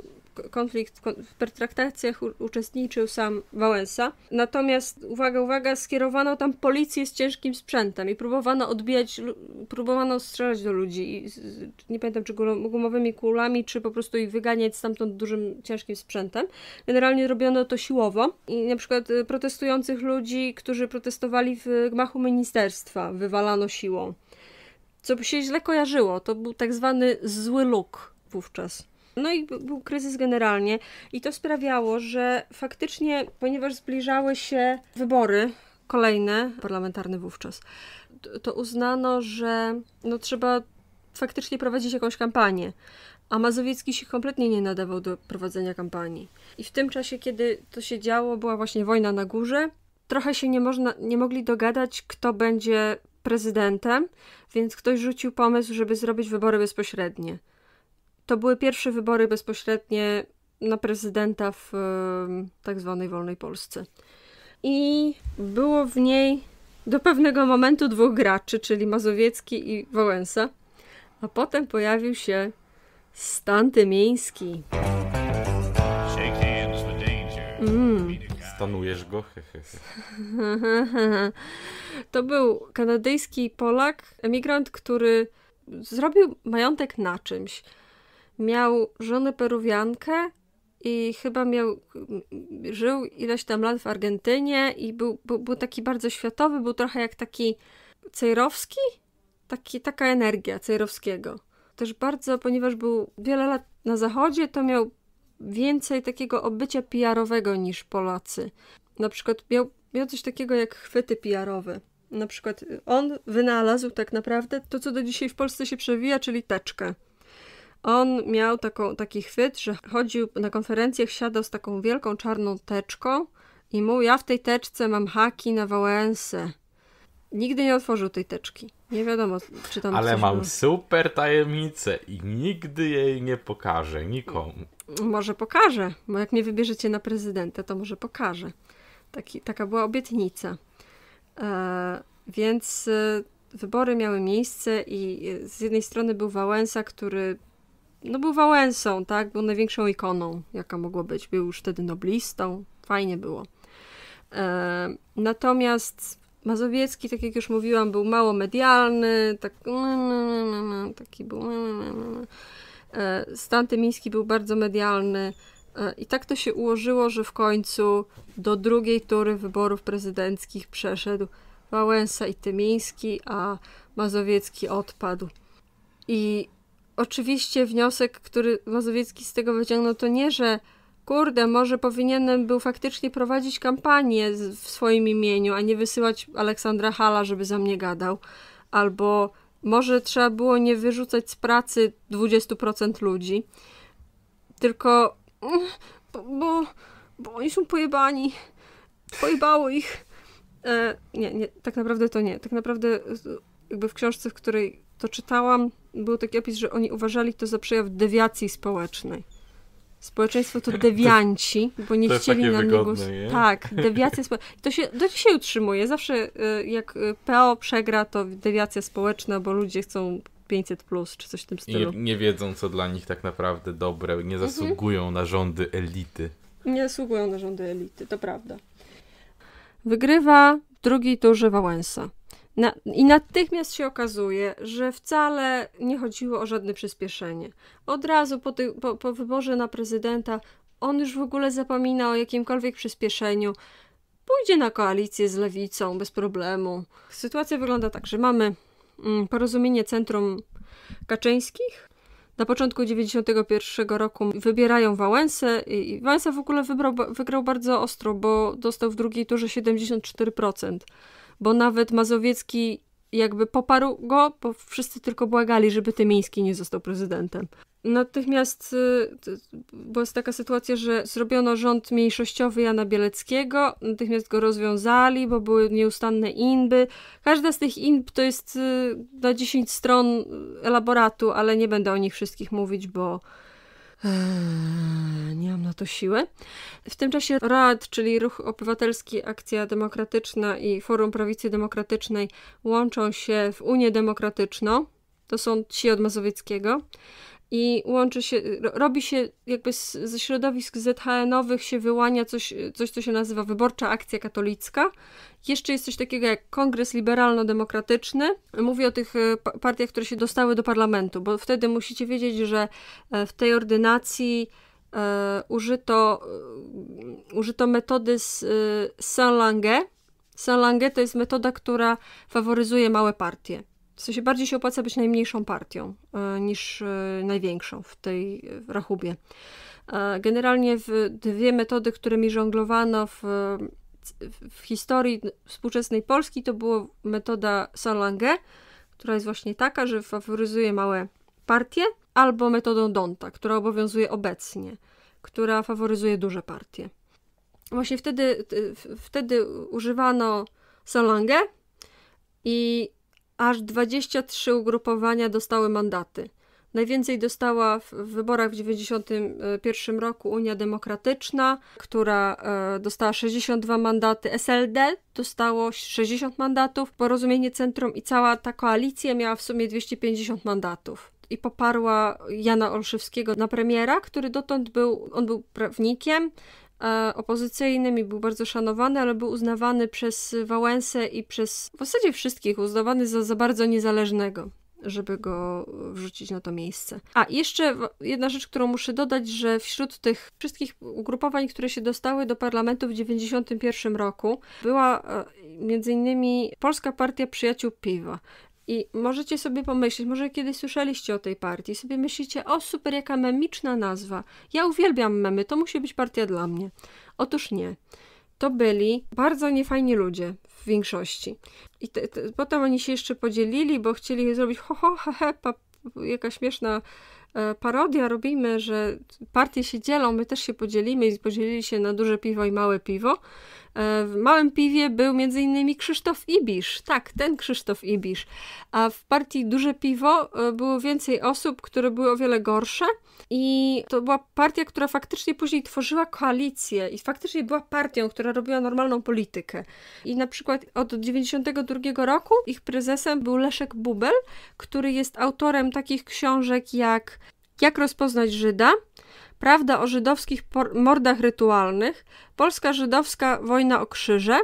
Speaker 1: konflikt, w pertraktacjach uczestniczył sam Wałęsa. Natomiast, uwaga, uwaga, skierowano tam policję z ciężkim sprzętem i próbowano odbijać, próbowano strzelać do ludzi. I, nie pamiętam, czy gumowymi kulami, czy po prostu ich wyganiać stamtąd dużym, ciężkim sprzętem. Generalnie robiono to siłowo i na przykład y, protestujących ludzi, którzy protestowali w gmachu ministerstwa, wywalano siłą. Co by się źle kojarzyło, to był tak zwany zły luk wówczas. No i był kryzys generalnie i to sprawiało, że faktycznie, ponieważ zbliżały się wybory kolejne, parlamentarne wówczas, to uznano, że no trzeba faktycznie prowadzić jakąś kampanię. A Mazowiecki się kompletnie nie nadawał do prowadzenia kampanii. I w tym czasie, kiedy to się działo, była właśnie wojna na górze. Trochę się nie, można, nie mogli dogadać, kto będzie prezydentem, więc ktoś rzucił pomysł, żeby zrobić wybory bezpośrednie. To były pierwsze wybory bezpośrednie na prezydenta w tak zwanej wolnej Polsce. I było w niej do pewnego momentu dwóch graczy, czyli Mazowiecki i Wałęsa. A potem pojawił się Stanty Miński.
Speaker 2: Mm. Stanujesz go?
Speaker 1: to był kanadyjski Polak, emigrant, który zrobił majątek na czymś miał żonę peruwiankę i chyba miał, żył ileś tam lat w Argentynie i był, był, był taki bardzo światowy, był trochę jak taki cejrowski, taki, taka energia cejrowskiego. Też bardzo, ponieważ był wiele lat na zachodzie, to miał więcej takiego obycia PR-owego niż Polacy. Na przykład miał, miał coś takiego jak chwyty PR-owe. Na przykład on wynalazł tak naprawdę to, co do dzisiaj w Polsce się przewija, czyli teczkę. On miał taką, taki chwyt, że chodził na konferencjach, siadał z taką wielką czarną teczką i mówił, ja w tej teczce mam haki na Wałęsę. Nigdy nie otworzył tej teczki. Nie wiadomo, czy tam Ale mam było.
Speaker 2: super tajemnicę i nigdy jej nie pokażę nikomu.
Speaker 1: Może pokażę, bo jak mnie wybierzecie na prezydenta, to może pokażę. Taki, taka była obietnica. E, więc e, wybory miały miejsce i e, z jednej strony był Wałęsa, który no był Wałęsą, tak? Był największą ikoną, jaka mogła być. Był już wtedy noblistą. Fajnie było. E, natomiast Mazowiecki, tak jak już mówiłam, był mało medialny, tak, mm, mm, mm, taki był. Stanty e, Stan Tymiński był bardzo medialny. E, I tak to się ułożyło, że w końcu do drugiej tury wyborów prezydenckich przeszedł Wałęsa i Tymiński, a Mazowiecki odpadł. I oczywiście wniosek, który Mazowiecki z tego wyciągnął, to nie, że kurde, może powinienem był faktycznie prowadzić kampanię w swoim imieniu, a nie wysyłać Aleksandra Hala, żeby za mnie gadał. Albo może trzeba było nie wyrzucać z pracy 20% ludzi. Tylko bo, bo oni są pojebani. Pojebało ich. E, nie, nie, tak naprawdę to nie. Tak naprawdę jakby w książce, w której to czytałam, był taki opis, że oni uważali to za przejaw dewiacji społecznej. Społeczeństwo to dewianci, bo nie to chcieli na niego. głosować. Tak, dewiacja społeczna. To się do dzisiaj utrzymuje. Zawsze y, jak y, PO przegra, to dewiacja społeczna, bo ludzie chcą 500 plus czy coś w tym stylu. Nie,
Speaker 2: nie wiedzą, co dla nich tak naprawdę dobre, nie mhm. zasługują mhm. na rządy elity.
Speaker 1: Nie zasługują na rządy elity, to prawda. Wygrywa w drugiej turze Wałęsa. Na, I natychmiast się okazuje, że wcale nie chodziło o żadne przyspieszenie. Od razu po, ty, po, po wyborze na prezydenta on już w ogóle zapomina o jakimkolwiek przyspieszeniu. Pójdzie na koalicję z lewicą bez problemu. Sytuacja wygląda tak, że mamy mm, porozumienie centrum Kaczyńskich. Na początku 1991 roku wybierają Wałęsę i Wałęsa w ogóle wybrał, wygrał bardzo ostro, bo dostał w drugiej turze 74% bo nawet Mazowiecki jakby poparł go, bo wszyscy tylko błagali, żeby Tymiński nie został prezydentem. Natychmiast y, była taka sytuacja, że zrobiono rząd mniejszościowy Jana Bieleckiego, natychmiast go rozwiązali, bo były nieustanne inby. Każda z tych inb to jest y, na 10 stron elaboratu, ale nie będę o nich wszystkich mówić, bo Eee, nie mam na to siły. W tym czasie RAD, czyli Ruch Obywatelski, Akcja Demokratyczna i Forum Prawicy Demokratycznej łączą się w Unię Demokratyczną. To są ci od Mazowieckiego. I łączy się, robi się jakby z, ze środowisk ZHN-owych się wyłania coś, coś, co się nazywa Wyborcza Akcja Katolicka jeszcze jest coś takiego jak Kongres Liberalno-Demokratyczny. Mówię o tych e, partiach, które się dostały do parlamentu, bo wtedy musicie wiedzieć, że e, w tej ordynacji e, użyto, użyto metody z Saint-Lange. Saint-Lange to jest metoda, która faworyzuje małe partie. W sensie bardziej się opłaca być najmniejszą partią niż największą w tej rachubie. Generalnie dwie metody, którymi żonglowano w w historii współczesnej Polski to była metoda Salange, która jest właśnie taka, że faworyzuje małe partie, albo metodą Donta, która obowiązuje obecnie, która faworyzuje duże partie. Właśnie wtedy, wtedy używano Salange i aż 23 ugrupowania dostały mandaty. Najwięcej dostała w wyborach w 1991 roku Unia Demokratyczna, która e, dostała 62 mandaty. SLD dostało 60 mandatów. Porozumienie Centrum i cała ta koalicja miała w sumie 250 mandatów i poparła Jana Olszewskiego na premiera, który dotąd był, on był prawnikiem e, opozycyjnym i był bardzo szanowany, ale był uznawany przez Wałęsę i przez w zasadzie wszystkich, uznawany za, za bardzo niezależnego żeby go wrzucić na to miejsce. A jeszcze jedna rzecz, którą muszę dodać, że wśród tych wszystkich ugrupowań, które się dostały do parlamentu w 1991 roku, była e, między innymi Polska Partia Przyjaciół Piwa. I możecie sobie pomyśleć, może kiedyś słyszeliście o tej partii, sobie myślicie, o super, jaka memiczna nazwa. Ja uwielbiam memy, to musi być partia dla mnie. Otóż nie to byli bardzo niefajni ludzie w większości. I te, te, potem oni się jeszcze podzielili, bo chcieli zrobić ho, ho, he, he, pa, jaka śmieszna e, parodia robimy, że partie się dzielą, my też się podzielimy i podzielili się na duże piwo i małe piwo. E, w Małym Piwie był m.in. Krzysztof Ibisz. Tak, ten Krzysztof Ibisz. A w partii Duże Piwo e, było więcej osób, które były o wiele gorsze. I to była partia, która faktycznie później tworzyła koalicję i faktycznie była partią, która robiła normalną politykę. I na przykład od 1992 roku ich prezesem był Leszek Bubel, który jest autorem takich książek jak Jak rozpoznać Żyda, Prawda o żydowskich mordach rytualnych, Polska żydowska wojna o krzyże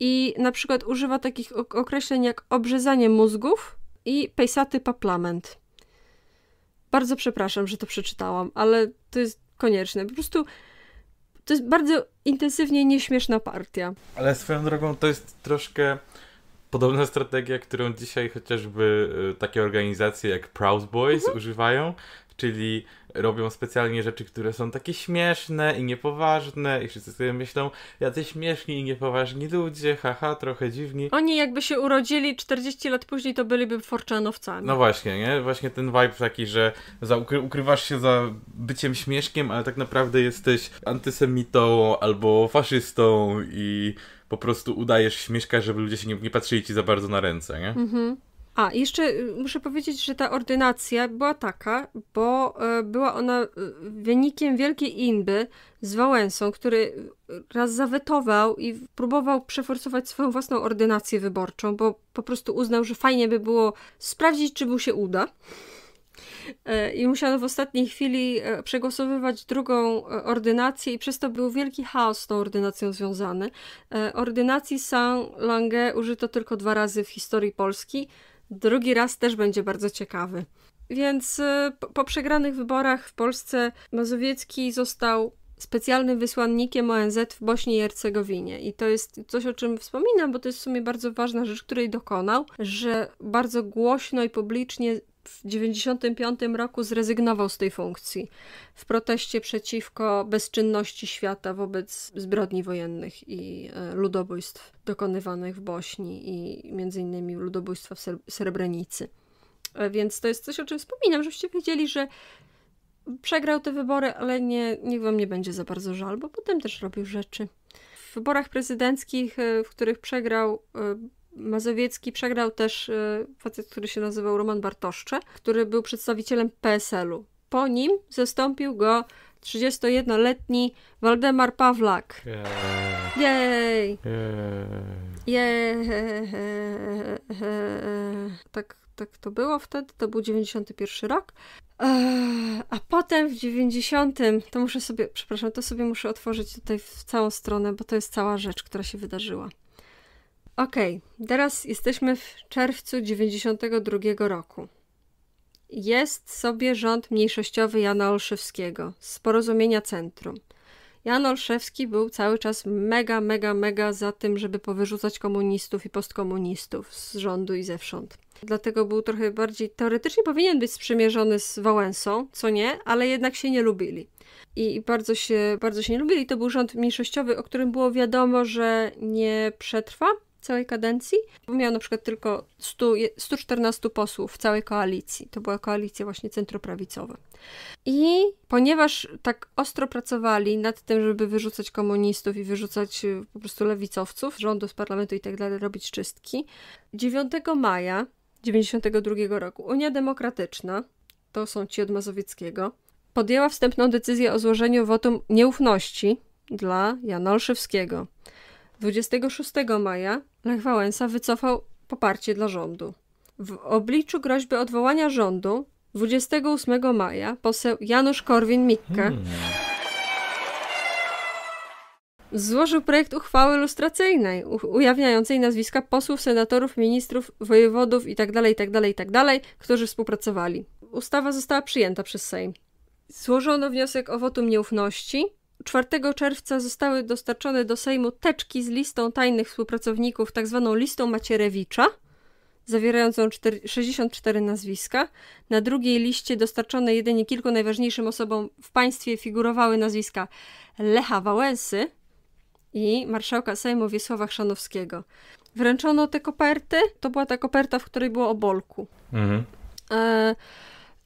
Speaker 1: i na przykład używa takich określeń jak obrzezanie mózgów i pejsaty paplament. Bardzo przepraszam, że to przeczytałam, ale to jest konieczne. Po prostu to jest bardzo intensywnie nieśmieszna partia.
Speaker 2: Ale swoją drogą to jest troszkę podobna strategia, którą dzisiaj chociażby y, takie organizacje jak Proud Boys mhm. używają, czyli robią specjalnie rzeczy, które są takie śmieszne i niepoważne i wszyscy sobie myślą, jacy śmieszni i niepoważni ludzie, haha, trochę dziwni.
Speaker 1: Oni jakby się urodzili 40 lat później, to byliby forczanowcami. No
Speaker 2: właśnie, nie? Właśnie ten vibe taki, że za, ukry ukrywasz się za byciem śmieszkiem, ale tak naprawdę jesteś antysemitą albo faszystą i po prostu udajesz śmieszka, żeby ludzie się nie, nie patrzyli ci za bardzo na ręce, nie?
Speaker 1: Mhm. A, jeszcze y, muszę powiedzieć, że ta ordynacja była taka, bo e, była ona y, wynikiem wielkiej inby z Wałęsą, który y, raz zawetował i próbował przeforsować swoją własną ordynację wyborczą, bo po prostu uznał, że fajnie by było sprawdzić, czy mu się uda. E, I musiał w ostatniej chwili e, przegłosowywać drugą ordynację, i przez to był wielki chaos z tą ordynacją związany. Ordynacji Saint-Lange użyto tylko dwa razy w historii Polski drugi raz też będzie bardzo ciekawy. Więc y, po przegranych wyborach w Polsce Mazowiecki został specjalnym wysłannikiem ONZ w Bośni i Hercegowinie. I to jest coś, o czym wspominam, bo to jest w sumie bardzo ważna rzecz, której dokonał, że bardzo głośno i publicznie 1995 roku zrezygnował z tej funkcji w proteście przeciwko bezczynności świata wobec zbrodni wojennych i e, ludobójstw dokonywanych w Bośni i między innymi ludobójstwa w Srebrenicy. E, więc to jest coś, o czym wspominam, żebyście wiedzieli, że przegrał te wybory, ale nie, niech wam nie będzie za bardzo żal, bo potem też robił rzeczy. W wyborach prezydenckich, e, w których przegrał, Mazowiecki przegrał też y, facet, który się nazywał Roman Bartoszcze, który był przedstawicielem PSL-u. Po nim zastąpił go 31-letni Waldemar Pawlak. Yeah. Jej! Tak, tak to było wtedy, to był 91 rok. Eee, a potem w 90, to muszę sobie, przepraszam, to sobie muszę otworzyć tutaj w całą stronę, bo to jest cała rzecz, która się wydarzyła. Okej, okay, teraz jesteśmy w czerwcu 92 roku. Jest sobie rząd mniejszościowy Jana Olszewskiego z porozumienia centrum. Jan Olszewski był cały czas mega, mega, mega za tym, żeby powyrzucać komunistów i postkomunistów z rządu i zewsząd. Dlatego był trochę bardziej teoretycznie powinien być sprzymierzony z Wałęsą, co nie, ale jednak się nie lubili. I bardzo się, bardzo się nie lubili. To był rząd mniejszościowy, o którym było wiadomo, że nie przetrwa całej kadencji. Miał na przykład tylko 100, 114 posłów w całej koalicji. To była koalicja właśnie centroprawicowa. I ponieważ tak ostro pracowali nad tym, żeby wyrzucać komunistów i wyrzucać y, po prostu lewicowców, rządu z parlamentu i tak dalej, robić czystki, 9 maja 1992 roku Unia Demokratyczna, to są ci od Mazowieckiego, podjęła wstępną decyzję o złożeniu wotum nieufności dla Jana Olszewskiego. 26 maja Lech Wałęsa wycofał poparcie dla rządu. W obliczu groźby odwołania rządu 28 maja poseł Janusz Korwin-Mikke hmm. złożył projekt uchwały lustracyjnej ujawniającej nazwiska posłów, senatorów, ministrów, wojewodów itd., itd., itd., którzy współpracowali. Ustawa została przyjęta przez Sejm. Złożono wniosek o wotum nieufności 4 czerwca zostały dostarczone do Sejmu teczki z listą tajnych współpracowników, tak zwaną listą Macierewicza, zawierającą 64 nazwiska. Na drugiej liście dostarczone jedynie kilku najważniejszym osobom w państwie figurowały nazwiska Lecha Wałęsy i marszałka Sejmu Wiesława Chrzanowskiego. Wręczono te koperty, to była ta koperta, w której było o Bolku. Mhm. E,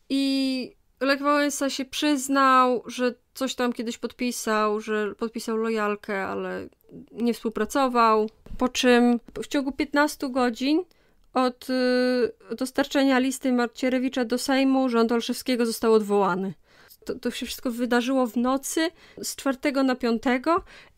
Speaker 1: I Lech Wałęsa się przyznał, że coś tam kiedyś podpisał, że podpisał lojalkę, ale nie współpracował. Po czym w ciągu 15 godzin od y, dostarczenia listy Marcierewicza do Sejmu rząd Olszewskiego został odwołany to, to się wszystko wydarzyło w nocy z 4 na 5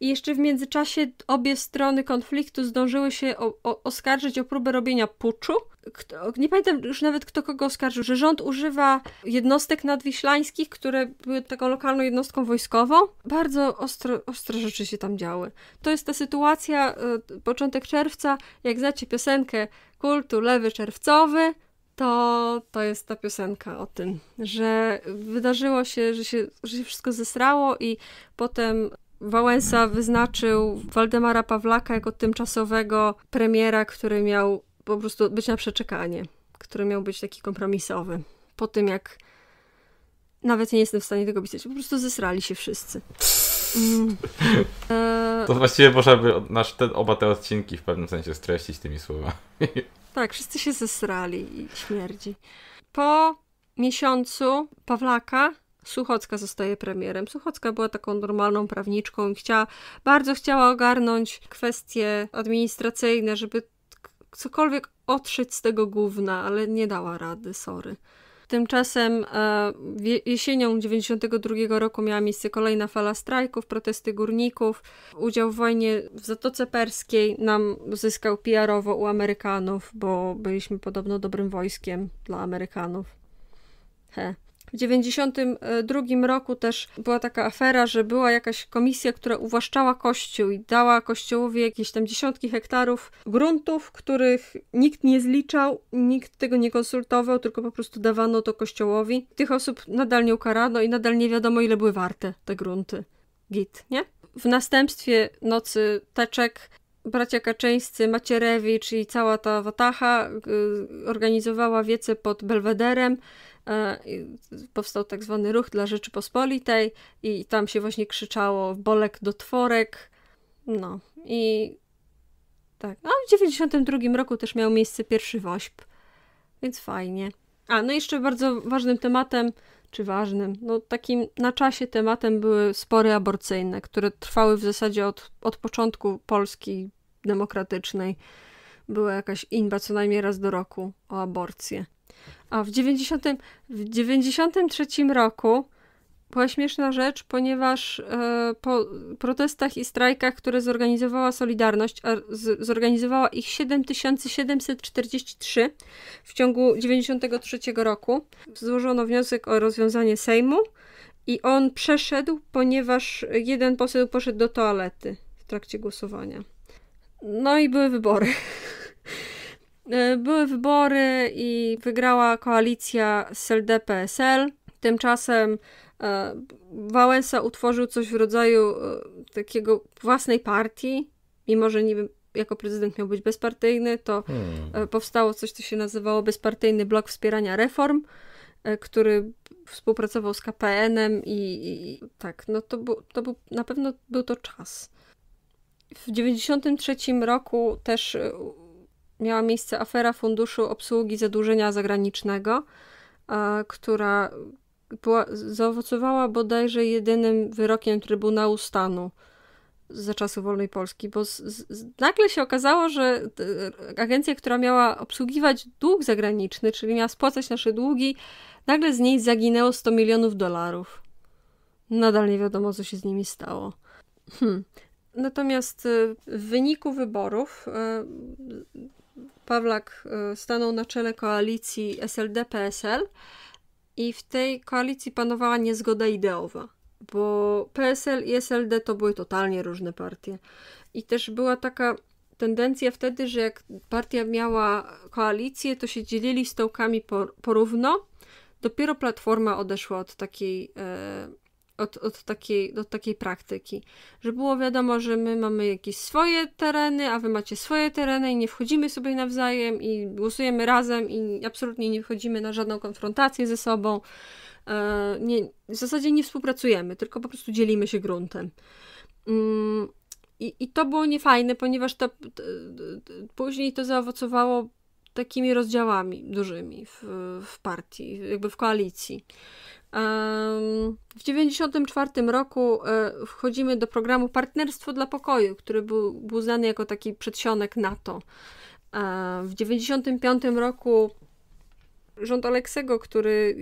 Speaker 1: i jeszcze w międzyczasie obie strony konfliktu zdążyły się o, o, oskarżyć o próbę robienia puczu. Kto, nie pamiętam już nawet kto kogo oskarżył, że rząd używa jednostek nadwiślańskich, które były taką lokalną jednostką wojskową. Bardzo ostro, ostre rzeczy się tam działy. To jest ta sytuacja, e, początek czerwca, jak znacie piosenkę kultu lewy czerwcowy, to, to jest ta piosenka o tym, że wydarzyło się, że się, że się wszystko zesrało i potem Wałęsa wyznaczył Waldemara Pawlaka jako tymczasowego premiera, który miał po prostu być na przeczekanie, który miał być taki kompromisowy. Po tym jak nawet nie jestem w stanie tego pisać, po prostu zesrali się wszyscy. Mm. To właściwie
Speaker 2: można by nasz, te, oba te odcinki w pewnym sensie streścić tymi słowami.
Speaker 1: Tak, wszyscy się zesrali i śmierdzi. Po miesiącu Pawlaka Suchocka zostaje premierem. Suchocka była taką normalną prawniczką i chciała, bardzo chciała ogarnąć kwestie administracyjne, żeby cokolwiek otrzeć z tego gówna, ale nie dała rady, sorry. Tymczasem e, jesienią 92 roku miała miejsce kolejna fala strajków, protesty górników. Udział w wojnie w Zatoce Perskiej nam zyskał PR-owo u Amerykanów, bo byliśmy podobno dobrym wojskiem dla Amerykanów. He. W 1992 roku też była taka afera, że była jakaś komisja, która uwłaszczała kościół i dała kościołowi jakieś tam dziesiątki hektarów gruntów, których nikt nie zliczał, nikt tego nie konsultował, tylko po prostu dawano to kościołowi. Tych osób nadal nie ukarano i nadal nie wiadomo, ile były warte te grunty. Git, nie? W następstwie nocy teczek bracia Kaczyńscy, Macierewicz i cała ta watacha y, organizowała wiece pod Belwederem. E, powstał tak zwany ruch dla Rzeczypospolitej i tam się właśnie krzyczało bolek do tworek. No i tak. A w 92 roku też miał miejsce pierwszy WOŚP, więc fajnie. A, no jeszcze bardzo ważnym tematem, czy ważnym, no takim na czasie tematem były spory aborcyjne, które trwały w zasadzie od, od początku Polski demokratycznej. Była jakaś inba co najmniej raz do roku o aborcję. A w 90, w 93 roku była śmieszna rzecz, ponieważ e, po protestach i strajkach, które zorganizowała Solidarność, a z, zorganizowała ich 7743 w ciągu 93 roku, złożono wniosek o rozwiązanie Sejmu i on przeszedł, ponieważ jeden poseł poszedł do toalety w trakcie głosowania. No i były wybory. E, były wybory i wygrała koalicja z LDPSL. Tymczasem e, Wałęsa utworzył coś w rodzaju e, takiego własnej partii, mimo że niby jako prezydent miał być bezpartyjny, to hmm. powstało coś, co się nazywało Bezpartyjny Blok Wspierania Reform, który współpracował z KPN-em i, i tak, no to, był, to był, na pewno był to czas. W 1993 roku też miała miejsce afera Funduszu Obsługi Zadłużenia Zagranicznego, która była, zaowocowała bodajże jedynym wyrokiem Trybunału Stanu za czasów wolnej Polski, bo z, z, nagle się okazało, że agencja, która miała obsługiwać dług zagraniczny, czyli miała spłacać nasze długi, nagle z niej zaginęło 100 milionów dolarów. Nadal nie wiadomo, co się z nimi stało. Hmm. Natomiast y, w wyniku wyborów y, Pawlak e, stanął na czele koalicji SLD-PSL i w tej koalicji panowała niezgoda ideowa, bo PSL i SLD to były totalnie różne partie. I też była taka tendencja wtedy, że jak partia miała koalicję, to się dzielili stołkami por porówno. Dopiero Platforma odeszła od takiej e, od, od, takiej, od takiej praktyki. Że było wiadomo, że my mamy jakieś swoje tereny, a wy macie swoje tereny i nie wchodzimy sobie nawzajem i głosujemy razem i absolutnie nie wchodzimy na żadną konfrontację ze sobą. E, nie, w zasadzie nie współpracujemy, tylko po prostu dzielimy się gruntem. Mm, I, i to było niefajne, ponieważ to, to, później to zaowocowało takimi rozdziałami dużymi w, w partii, jakby w koalicji. W 1994 roku e, wchodzimy do programu Partnerstwo dla Pokoju, który był, był znany jako taki przedsionek NATO. E, w 1995 roku rząd Aleksego, który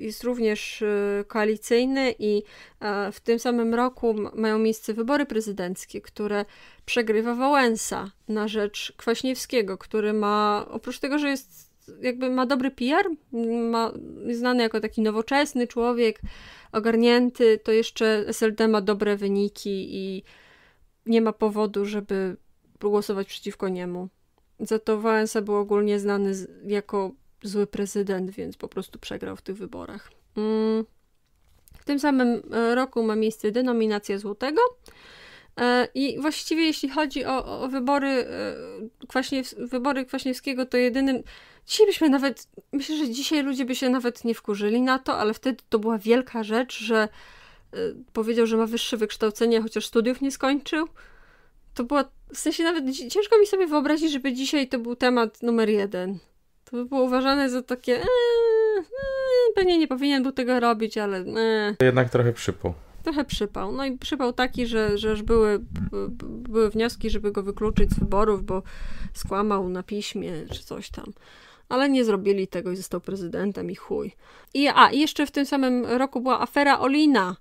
Speaker 1: jest również e, koalicyjny i w tym samym roku mają miejsce wybory prezydenckie, które przegrywa Wałęsa na rzecz Kwaśniewskiego, który ma, oprócz tego, że jest jakby ma dobry PR, ma, jest znany jako taki nowoczesny człowiek, ogarnięty, to jeszcze SLD ma dobre wyniki i nie ma powodu, żeby głosować przeciwko niemu. Za to Wałęsa był ogólnie znany z, jako zły prezydent, więc po prostu przegrał w tych wyborach. Mm. W tym samym e, roku ma miejsce denominacja złotego. E, I właściwie jeśli chodzi o, o wybory, e, Kwaśnie, wybory Kwaśniewskiego, to jedynym Dzisiaj byśmy nawet, myślę, że dzisiaj ludzie by się nawet nie wkurzyli na to, ale wtedy to była wielka rzecz, że y, powiedział, że ma wyższe wykształcenie, chociaż studiów nie skończył. To była, w sensie nawet ciężko mi sobie wyobrazić, żeby dzisiaj to był temat numer jeden. To by było uważane za takie, eee, pewnie nie powinien był tego robić, ale... Eee.
Speaker 2: Jednak trochę przypał.
Speaker 1: Trochę przypał. No i przypał taki, że, że już były, były wnioski, żeby go wykluczyć z wyborów, bo skłamał na piśmie czy coś tam ale nie zrobili tego i został prezydentem i chuj. I, a, i jeszcze w tym samym roku była afera Olina,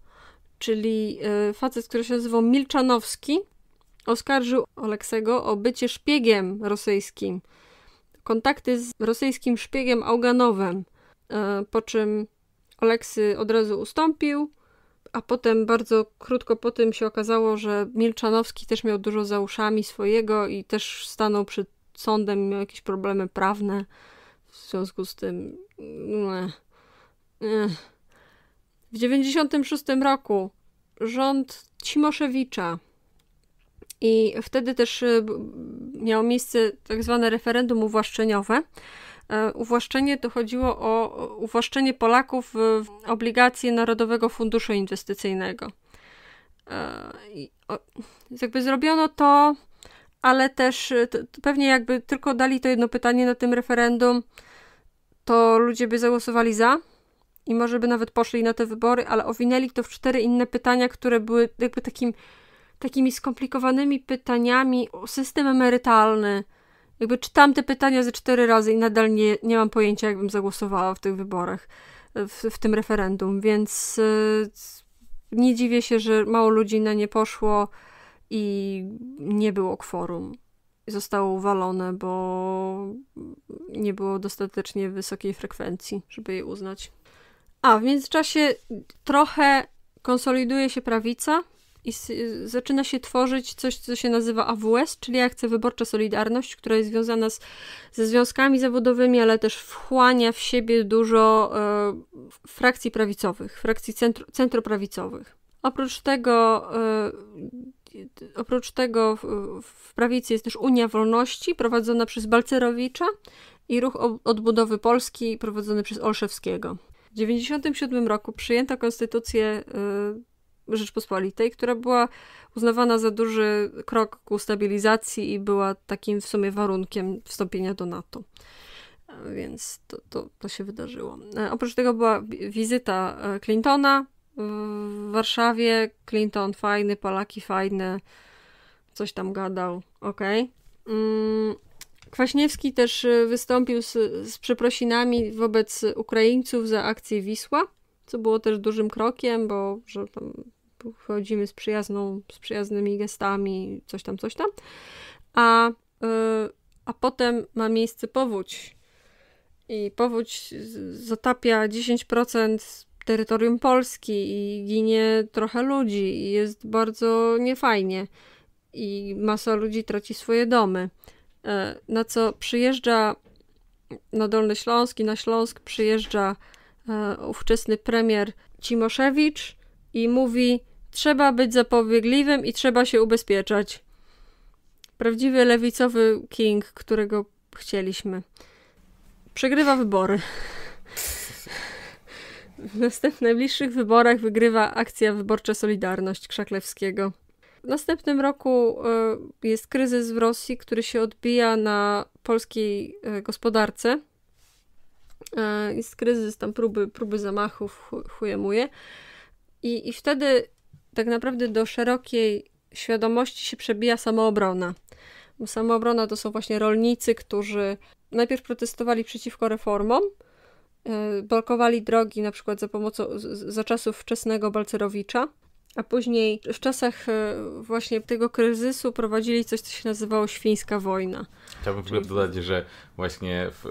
Speaker 1: czyli e, facet, który się nazywał Milczanowski, oskarżył Oleksego o bycie szpiegiem rosyjskim. Kontakty z rosyjskim szpiegiem Auganowem, e, po czym Oleksy od razu ustąpił, a potem bardzo krótko po tym się okazało, że Milczanowski też miał dużo za uszami swojego i też stanął przed sądem, miał jakieś problemy prawne. W związku z tym. No, eh. W 96 roku rząd Cimoszewicza i wtedy też e, miało miejsce tak zwane referendum uwłaszczeniowe. E, uwłaszczenie to chodziło o uwłaszczenie Polaków w obligacje Narodowego Funduszu Inwestycyjnego. E, I jakby zrobiono to, ale też pewnie jakby tylko dali to jedno pytanie na tym referendum, to ludzie by zagłosowali za i może by nawet poszli na te wybory, ale owinęli to w cztery inne pytania, które były jakby takim, takimi skomplikowanymi pytaniami o system emerytalny. Jakby czytam te pytania ze cztery razy i nadal nie, nie mam pojęcia, jakbym zagłosowała w tych wyborach, w, w tym referendum, więc yy, nie dziwię się, że mało ludzi na nie poszło i nie było kworum zostało uwalone, bo nie było dostatecznie wysokiej frekwencji, żeby je uznać. A w międzyczasie trochę konsoliduje się prawica i zaczyna się tworzyć coś, co się nazywa AWS, czyli Akcja Wyborcza Solidarność, która jest związana z, ze związkami zawodowymi, ale też wchłania w siebie dużo e, frakcji prawicowych, frakcji centroprawicowych. Oprócz tego e, oprócz tego w, prawicy jest też Unia Wolności prowadzona przez Balcerowicza i Ruch Odbudowy Polski prowadzony przez Olszewskiego. W 1997 roku przyjęto konstytucję y, Rzeczpospolitej, która była uznawana za duży krok ku stabilizacji i była takim w sumie warunkiem wstąpienia do NATO. Więc to, to, to się wydarzyło. E, oprócz tego była wizyta e, Clintona w Warszawie, Clinton fajny, Polaki fajne, coś tam gadał, okej. Okay. Mm, Kwaśniewski też y, wystąpił z, z przeprosinami wobec Ukraińców za akcję Wisła, co było też dużym krokiem, bo że tam chodzimy z, przyjazną, z przyjaznymi gestami, coś tam, coś tam. A, y, a potem ma miejsce powódź. I powódź zatapia 10% terytorium Polski i ginie trochę ludzi i jest bardzo niefajnie i masa ludzi traci swoje domy. E, na co przyjeżdża na Dolny Śląsk i na Śląsk przyjeżdża e, ówczesny premier Cimoszewicz i mówi: Trzeba być zapobiegliwym i trzeba się ubezpieczać. Prawdziwy lewicowy King, którego chcieliśmy. Przegrywa wybory w następnych najbliższych wyborach wygrywa akcja wyborcza Solidarność Krzaklewskiego. W następnym roku e, jest kryzys w Rosji, który się odbija na polskiej e, gospodarce. E, jest kryzys, tam próby, próby zamachów, chujemuje. I, I wtedy tak naprawdę do szerokiej świadomości się przebija samoobrona. Bo samoobrona to są właśnie rolnicy, którzy najpierw protestowali przeciwko reformom, Y, blokowali drogi na przykład za pomocą, za czasów wczesnego Balcerowicza, a później w czasach y, właśnie tego kryzysu prowadzili coś, co się nazywało Świńska Wojna.
Speaker 2: Chciałbym w ogóle dodać, że właśnie w, y,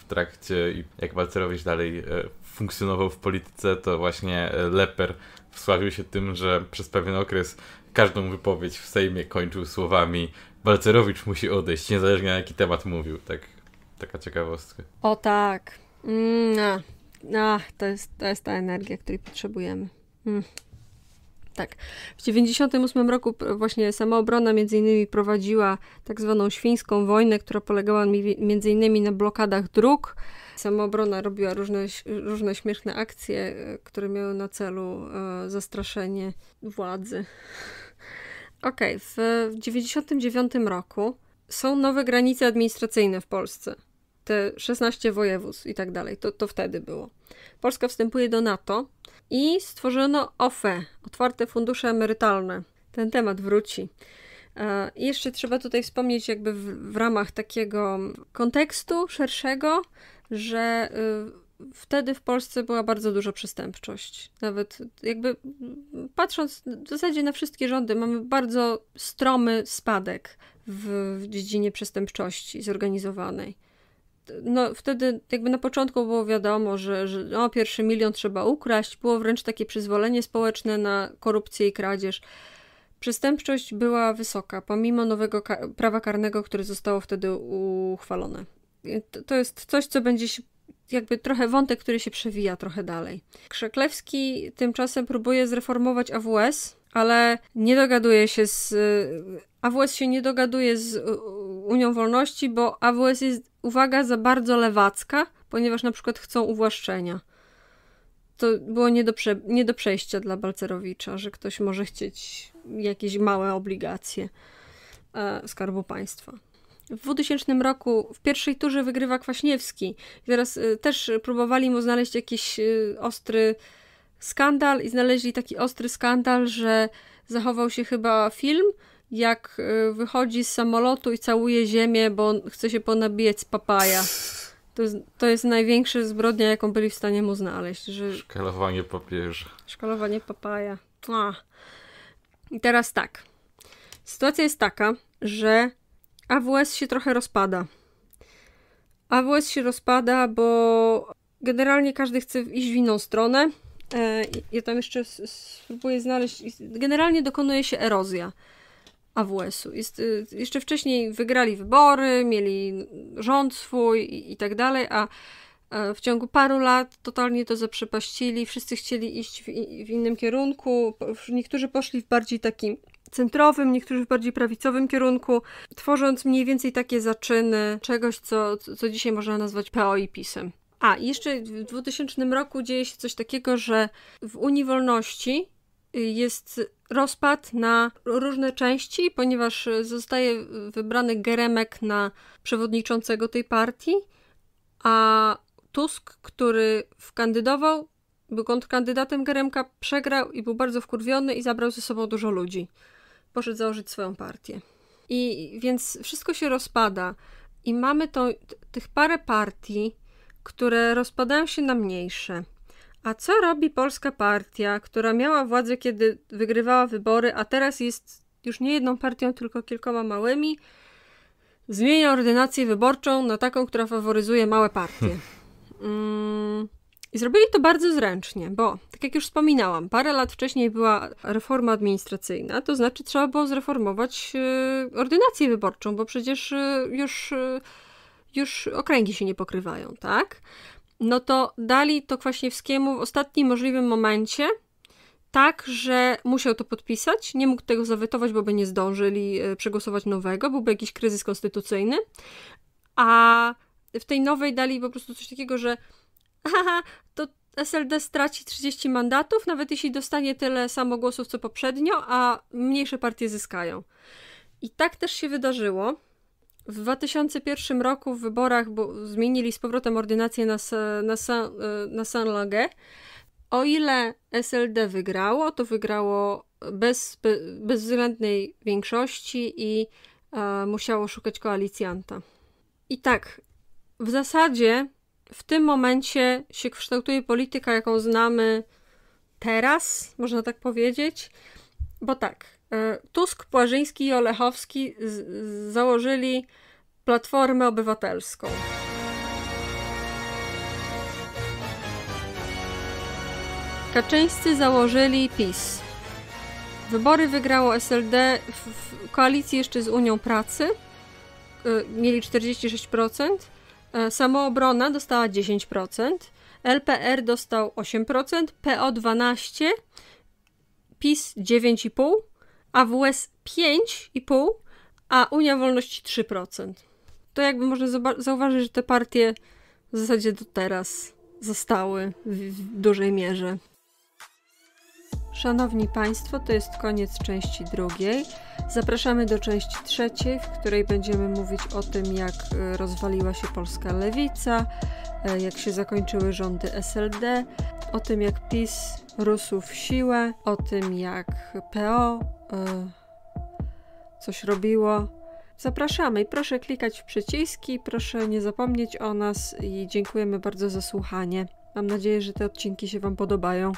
Speaker 2: w trakcie, jak Balcerowicz dalej funkcjonował w polityce, to właśnie Leper wsławił się tym, że przez pewien okres każdą wypowiedź w Sejmie kończył słowami Balcerowicz musi odejść, niezależnie na jaki temat mówił. Tak, taka ciekawostka.
Speaker 1: O tak. Mm, no, no to, jest, to jest ta energia, której potrzebujemy. Mm. Tak. W 1998 roku właśnie samoobrona między innymi prowadziła tak zwaną świńską wojnę, która polegała między innymi na blokadach dróg. Samoobrona robiła różne, różne śmieszne akcje, e, które miały na celu e, zastraszenie władzy. Okej, okay, w 1999 roku są nowe granice administracyjne w Polsce te 16 województw i tak dalej. To, to wtedy było. Polska wstępuje do NATO i stworzono OFE, Otwarte Fundusze Emerytalne. Ten temat wróci. E, I jeszcze trzeba tutaj wspomnieć, jakby w, w ramach takiego kontekstu szerszego, że y, wtedy w Polsce była bardzo duża przestępczość. Nawet jakby patrząc w zasadzie na wszystkie rządy, mamy bardzo stromy spadek w, w dziedzinie przestępczości zorganizowanej no, wtedy jakby na początku było wiadomo, że, że no, pierwszy milion trzeba ukraść, było wręcz takie przyzwolenie społeczne na korupcję i kradzież. Przestępczość była wysoka, pomimo nowego ka prawa karnego, które zostało wtedy uchwalone. To, to jest coś, co będzie się jakby trochę wątek, który się przewija trochę dalej. Krzaklewski tymczasem próbuje zreformować AWS, ale nie dogaduje się z AWS się nie dogaduje z Unią Wolności, bo AWS jest, uwaga, za bardzo lewacka, ponieważ na przykład chcą uwłaszczenia. To było nie do, prze, nie do przejścia dla Balcerowicza, że ktoś może chcieć jakieś małe obligacje e, Skarbu Państwa. W 2000 roku w pierwszej turze wygrywa Kwaśniewski. teraz e, też próbowali mu znaleźć jakiś e, ostry skandal i znaleźli taki ostry skandal, że zachował się chyba film, jak y, wychodzi z samolotu i całuje ziemię, bo chce się ponabijać z papaja. To jest, to jest największa zbrodnia, jaką byli w stanie mu znaleźć. Że...
Speaker 2: Szkalowanie papieża.
Speaker 1: Szkalowanie papaja. A. I teraz tak. Sytuacja jest taka, że AWS się trochę rozpada. AWS się rozpada, bo generalnie każdy chce iść w inną stronę. E, ja tam jeszcze spróbuję znaleźć. Generalnie dokonuje się erozja. AWS-u. Jest, y, jeszcze wcześniej wygrali wybory, mieli rząd swój i, i tak dalej, a e, w ciągu paru lat totalnie to zaprzepaścili, wszyscy chcieli iść w, w, innym kierunku, niektórzy poszli w bardziej takim centrowym, niektórzy w bardziej prawicowym kierunku, tworząc mniej więcej takie zaczyny czegoś, co, co dzisiaj można nazwać PO i PiSem. A, jeszcze w 2000 roku dzieje się coś takiego, że w Unii Wolności y, jest rozpad na różne części, ponieważ e, zostaje e, wybrany Geremek na przewodniczącego tej partii, a Tusk, który wkandydował, był kontrkandydatem Geremka, przegrał i był bardzo wkurwiony i zabrał ze sobą dużo ludzi. Poszedł założyć swoją partię. I więc wszystko się rozpada i mamy tych parę partii, które rozpadają się na mniejsze – a co robi polska partia, która miała władzę, kiedy wygrywała wybory, a teraz jest już nie jedną partią, tylko kilkoma małymi? Zmienia ordynację wyborczą na taką, która faworyzuje małe partie. Hmm. Mm, I zrobili to bardzo zręcznie, bo, tak jak już wspominałam, parę lat wcześniej była reforma administracyjna, to znaczy trzeba było zreformować y, ordynację wyborczą, bo przecież y, już, y, już okręgi się nie pokrywają, tak? no to dali to Kwaśniewskiemu w ostatnim możliwym momencie, tak, że musiał to podpisać, nie mógł tego zawetować, bo by nie zdążyli e, przegłosować nowego, byłby jakiś kryzys konstytucyjny, a w tej nowej dali po prostu coś takiego, że haha, to SLD straci 30 mandatów, nawet jeśli dostanie tyle samo głosów co poprzednio, a mniejsze partie zyskają. I tak też się wydarzyło. W 2001 roku w wyborach zmienili z powrotem ordynację na, na, e, na Saint-Languet. O ile SLD wygrało, to wygrało bez bezwzględnej większości i e, musiało szukać koalicjanta. I tak, w zasadzie w tym momencie się kształtuje polityka, jaką znamy teraz, można tak powiedzieć, bo tak, E, Tusk, Płażyński i Olechowski założyli Platformę Obywatelską. Kaczyńscy założyli PiS. Wybory wygrało SLD w koalicji jeszcze z Unią Pracy. E, mieli 46%. E, Samoobrona dostała 10%. LPR dostał 8%. PO 12%. PiS 9,5%. AWS 5,5, a Unia Wolności 3%. To jakby można zauważyć, że te partie w zasadzie do teraz zostały w, w dużej mierze. Szanowni Państwo, to jest koniec części drugiej. Zapraszamy do części trzeciej, w której będziemy mówić o tym, jak e, rozwaliła się polska lewica, e, jak się zakończyły rządy SLD, o tym, jak PiS rósł w siłę, o tym, jak PO E, coś robiło. Zapraszamy i proszę klikać w przyciski, proszę nie zapomnieć o nas i dziękujemy bardzo za słuchanie. Mam nadzieję, że te odcinki się Wam podobają.